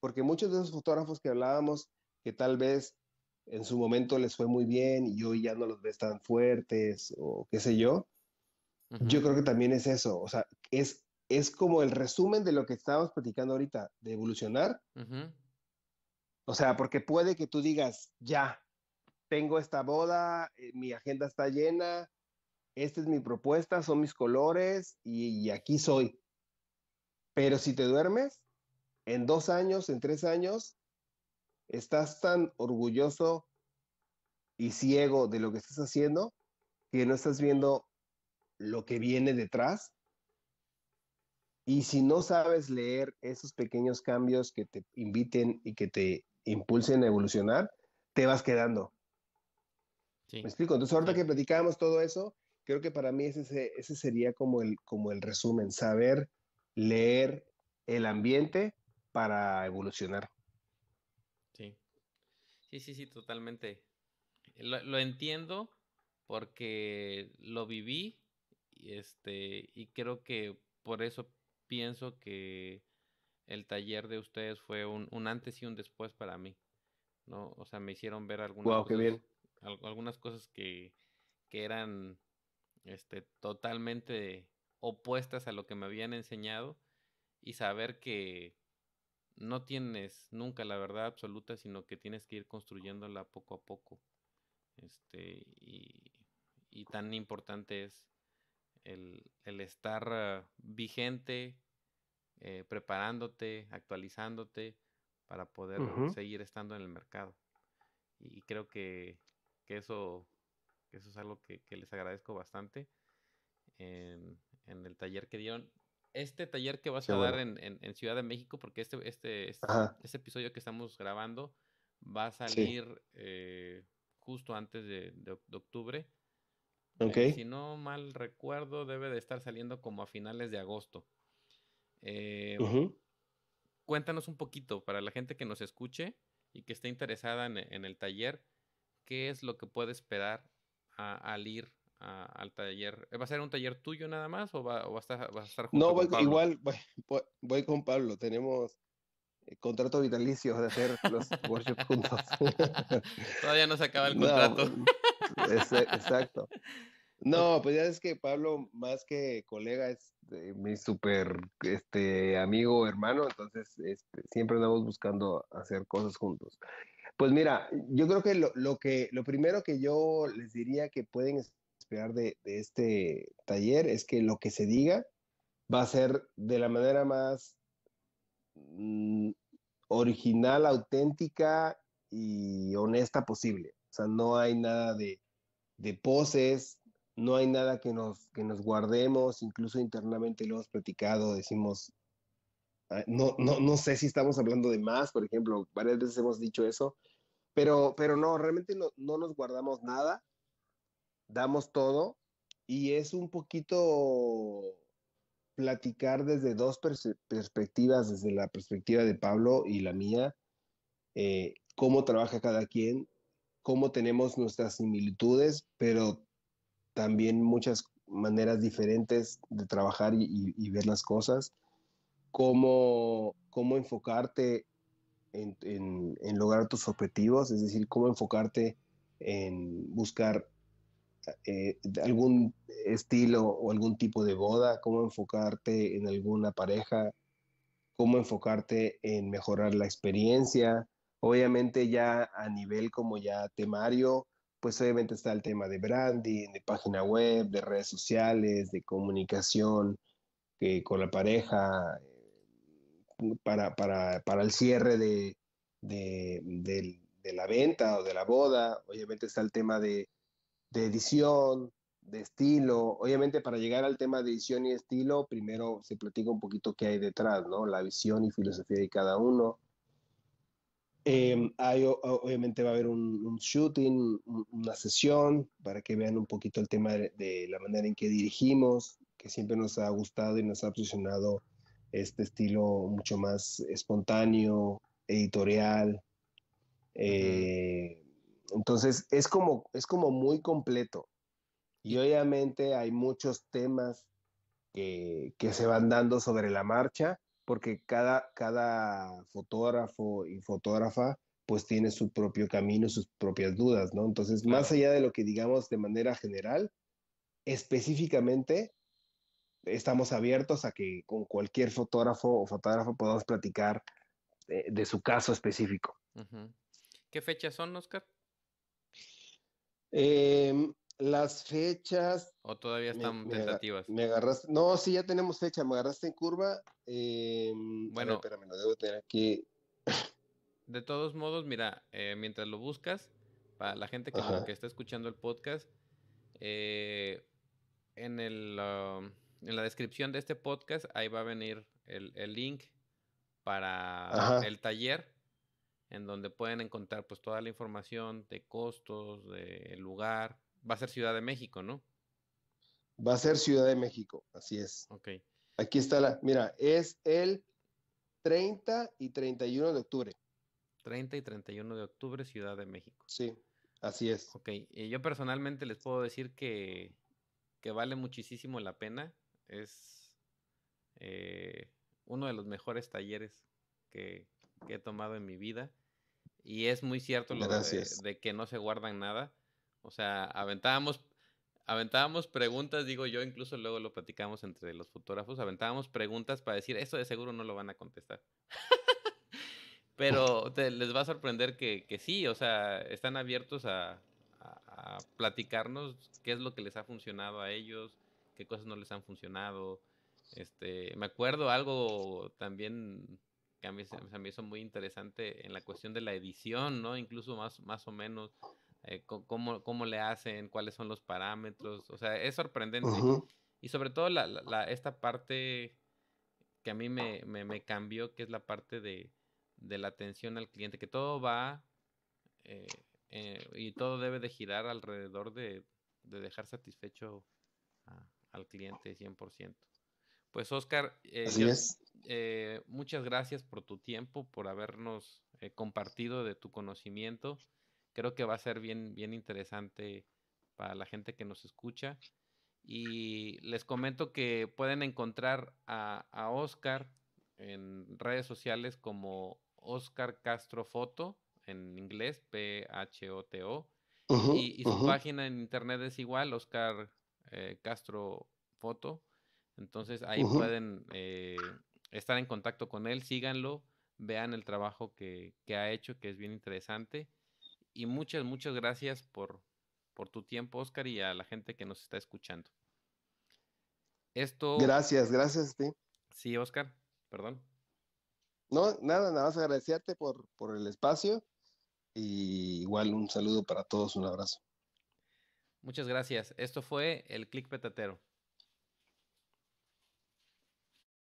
porque muchos de esos fotógrafos que hablábamos, que tal vez en su momento les fue muy bien y hoy ya no los ves tan fuertes o qué sé yo, yo creo que también es eso, o sea, es, es como el resumen de lo que estábamos platicando ahorita, de evolucionar. O sea, porque puede que tú digas, ya, tengo esta boda, eh, mi agenda está llena, esta es mi propuesta, son mis colores y aquí soy pero si te duermes, en dos años, en tres años, estás tan orgulloso y ciego de lo que estás haciendo que no estás viendo lo que viene detrás. Y si no sabes leer esos pequeños cambios que te inviten y que te impulsen a evolucionar, te vas quedando. ¿Me explico? Entonces, ahorita que platicábamos todo eso, creo que para mí ese, ese sería como el, como el resumen, saber leer el ambiente para evolucionar. Sí, sí, sí, sí, totalmente. Lo, entiendo porque lo viví y, este, y creo que por eso pienso que el taller de ustedes fue un, antes y un después para mí. ¿no? O sea, me hicieron ver algunas, cosas, algunas cosas que, que eran este, totalmente opuestas a lo que me habían enseñado y saber que no tienes nunca la verdad absoluta, sino que tienes que ir construyéndola poco a poco. Este, y, tan importante es el, estar ah, vigente, eh, preparándote, actualizándote para poder seguir estando en el mercado. Y creo que, que eso, eso es algo que, les agradezco bastante. Em, en el taller que dieron. Este taller que vas a dar en, Ciudad de México, porque este, este, este, este episodio que estamos grabando va a salir eh, justo antes de, octubre. Okay. Eh, si no mal recuerdo, debe de estar saliendo como a finales de agosto. Eh, cuéntanos un poquito para la gente que nos escuche y que esté interesada en, el taller, qué es lo que puede esperar al ir al taller. ¿Va a ser un taller tuyo nada más o, va, va a estar, vas a estar junto No, igual voy, con Pablo. Tenemos eh, contrato vitalicio de hacer los workshops juntos. Todavía no se acaba el contrato. exacto. No, pues ya es que Pablo, más que colega, es mi súper este, amigo, hermano, entonces este, siempre andamos buscando hacer cosas juntos. Pues mira, yo creo que lo, lo, que lo primero que yo les diría que pueden de, este taller es que lo que se diga va a ser de la manera más mm, original, auténtica y honesta posible. O sea, no hay nada de, de poses, no hay nada que nos, que nos guardemos, incluso internamente lo hemos platicado, decimos, ah, no, no, no sé si estamos hablando de más, por ejemplo, varias veces hemos dicho eso, pero, pero no, realmente no, no nos guardamos nada damos todo y es un poquito platicar desde dos perspectivas, desde la perspectiva de Pablo y la mía, eh, cómo trabaja cada quien, cómo tenemos nuestras similitudes, pero también muchas maneras diferentes de trabajar y, ver las cosas, cómo, cómo enfocarte en, en lograr tus objetivos, es decir, cómo enfocarte en buscar eh, algún estilo o algún tipo de boda, cómo enfocarte en alguna pareja, cómo enfocarte en mejorar la experiencia. Obviamente ya a nivel como ya temario, pues obviamente está el tema de branding, de página web, de redes sociales, de comunicación con la pareja, eh, para, para, para, el cierre de, de la venta o de la boda. Obviamente está el tema de, de edición, de estilo. Obviamente para llegar al tema de edición y estilo, primero se platica un poquito qué hay detrás, ¿no? La visión y filosofía de cada uno. Em, hay, obviamente va a haber un, shooting, una sesión, para que vean un poquito el tema de, la manera en que dirigimos, que siempre nos ha gustado y nos ha obsesionado este estilo mucho más espontáneo, editorial, entonces, es como, es como muy completo. Y obviamente hay muchos temas que, se van dando sobre la marcha, porque cada, cada fotógrafo y fotógrafa pues tiene su propio camino, sus propias dudas, ¿no? Entonces, más allá de lo que digamos de manera general, específicamente estamos abiertos a que con cualquier fotógrafo o fotógrafa podamos platicar eh, de, su caso específico. ¿Qué fechas son, Oscar? Em, las fechas. ¿O todavía están tentativas? Me No, sí, ya tenemos fecha. Me agarraste en curva. Em, bueno. lo debo tener aquí. De todos modos, mira, eh, mientras lo buscas, para la gente que, está escuchando el podcast, eh, um, en, la descripción de este podcast, ahí va a venir el, link para el taller en donde pueden encontrar pues toda la información de costos, de lugar. Va a ser Ciudad de México, ¿no? Va a ser Ciudad de México, así es. Ok. Aquí está la, mira, es el 30 y 31 de octubre. 30 y 31 de octubre, Ciudad de México. Sí, así es. Ok, y eh, yo personalmente les puedo decir que, vale muchísimo la pena. Es eh, uno de los mejores talleres que he tomado en mi vida. Y es muy cierto lo de, de, que no se guardan nada. O sea, aventábamos, aventábamos preguntas, digo yo, incluso luego lo platicamos entre los fotógrafos, aventábamos preguntas para decir, esto de seguro no lo van a contestar. Pero les va a sorprender que, que, sí, o sea, están abiertos a, a, platicarnos qué es lo que les ha funcionado a ellos, qué cosas no les han funcionado. Este, me acuerdo algo también que a mí se, me hizo muy interesante en la cuestión de la edición, ¿no? Incluso más, más o menos eh, cómo, le hacen, cuáles son los parámetros, o sea, es sorprendente. Y sobre todo esta parte que a mí me, cambió, que es la parte de, la atención al cliente, que todo va eh, eh, y todo debe de girar alrededor de, dejar satisfecho al cliente 100%. Pues Oscar, eh, eh, muchas gracias por tu tiempo, por habernos eh, compartido de tu conocimiento. Creo que va a ser bien, bien interesante para la gente que nos escucha. Y les comento que pueden encontrar a, Oscar en redes sociales como Oscar Castro Foto, en inglés, P-H-O-T-O. y, su página en internet es igual, Oscar Castro Foto. Entonces ahí pueden eh, estar en contacto con él, síganlo, vean el trabajo que, ha hecho, que es bien interesante. Y muchas, muchas gracias por, tu tiempo, Oscar, y a la gente que nos está escuchando. Esto. Gracias, gracias a ti. Sí, Oscar, perdón. No, nada, nada más agradecerte por, por el espacio y igual un saludo para todos, un abrazo. Muchas gracias. Esto fue el Click Petatero.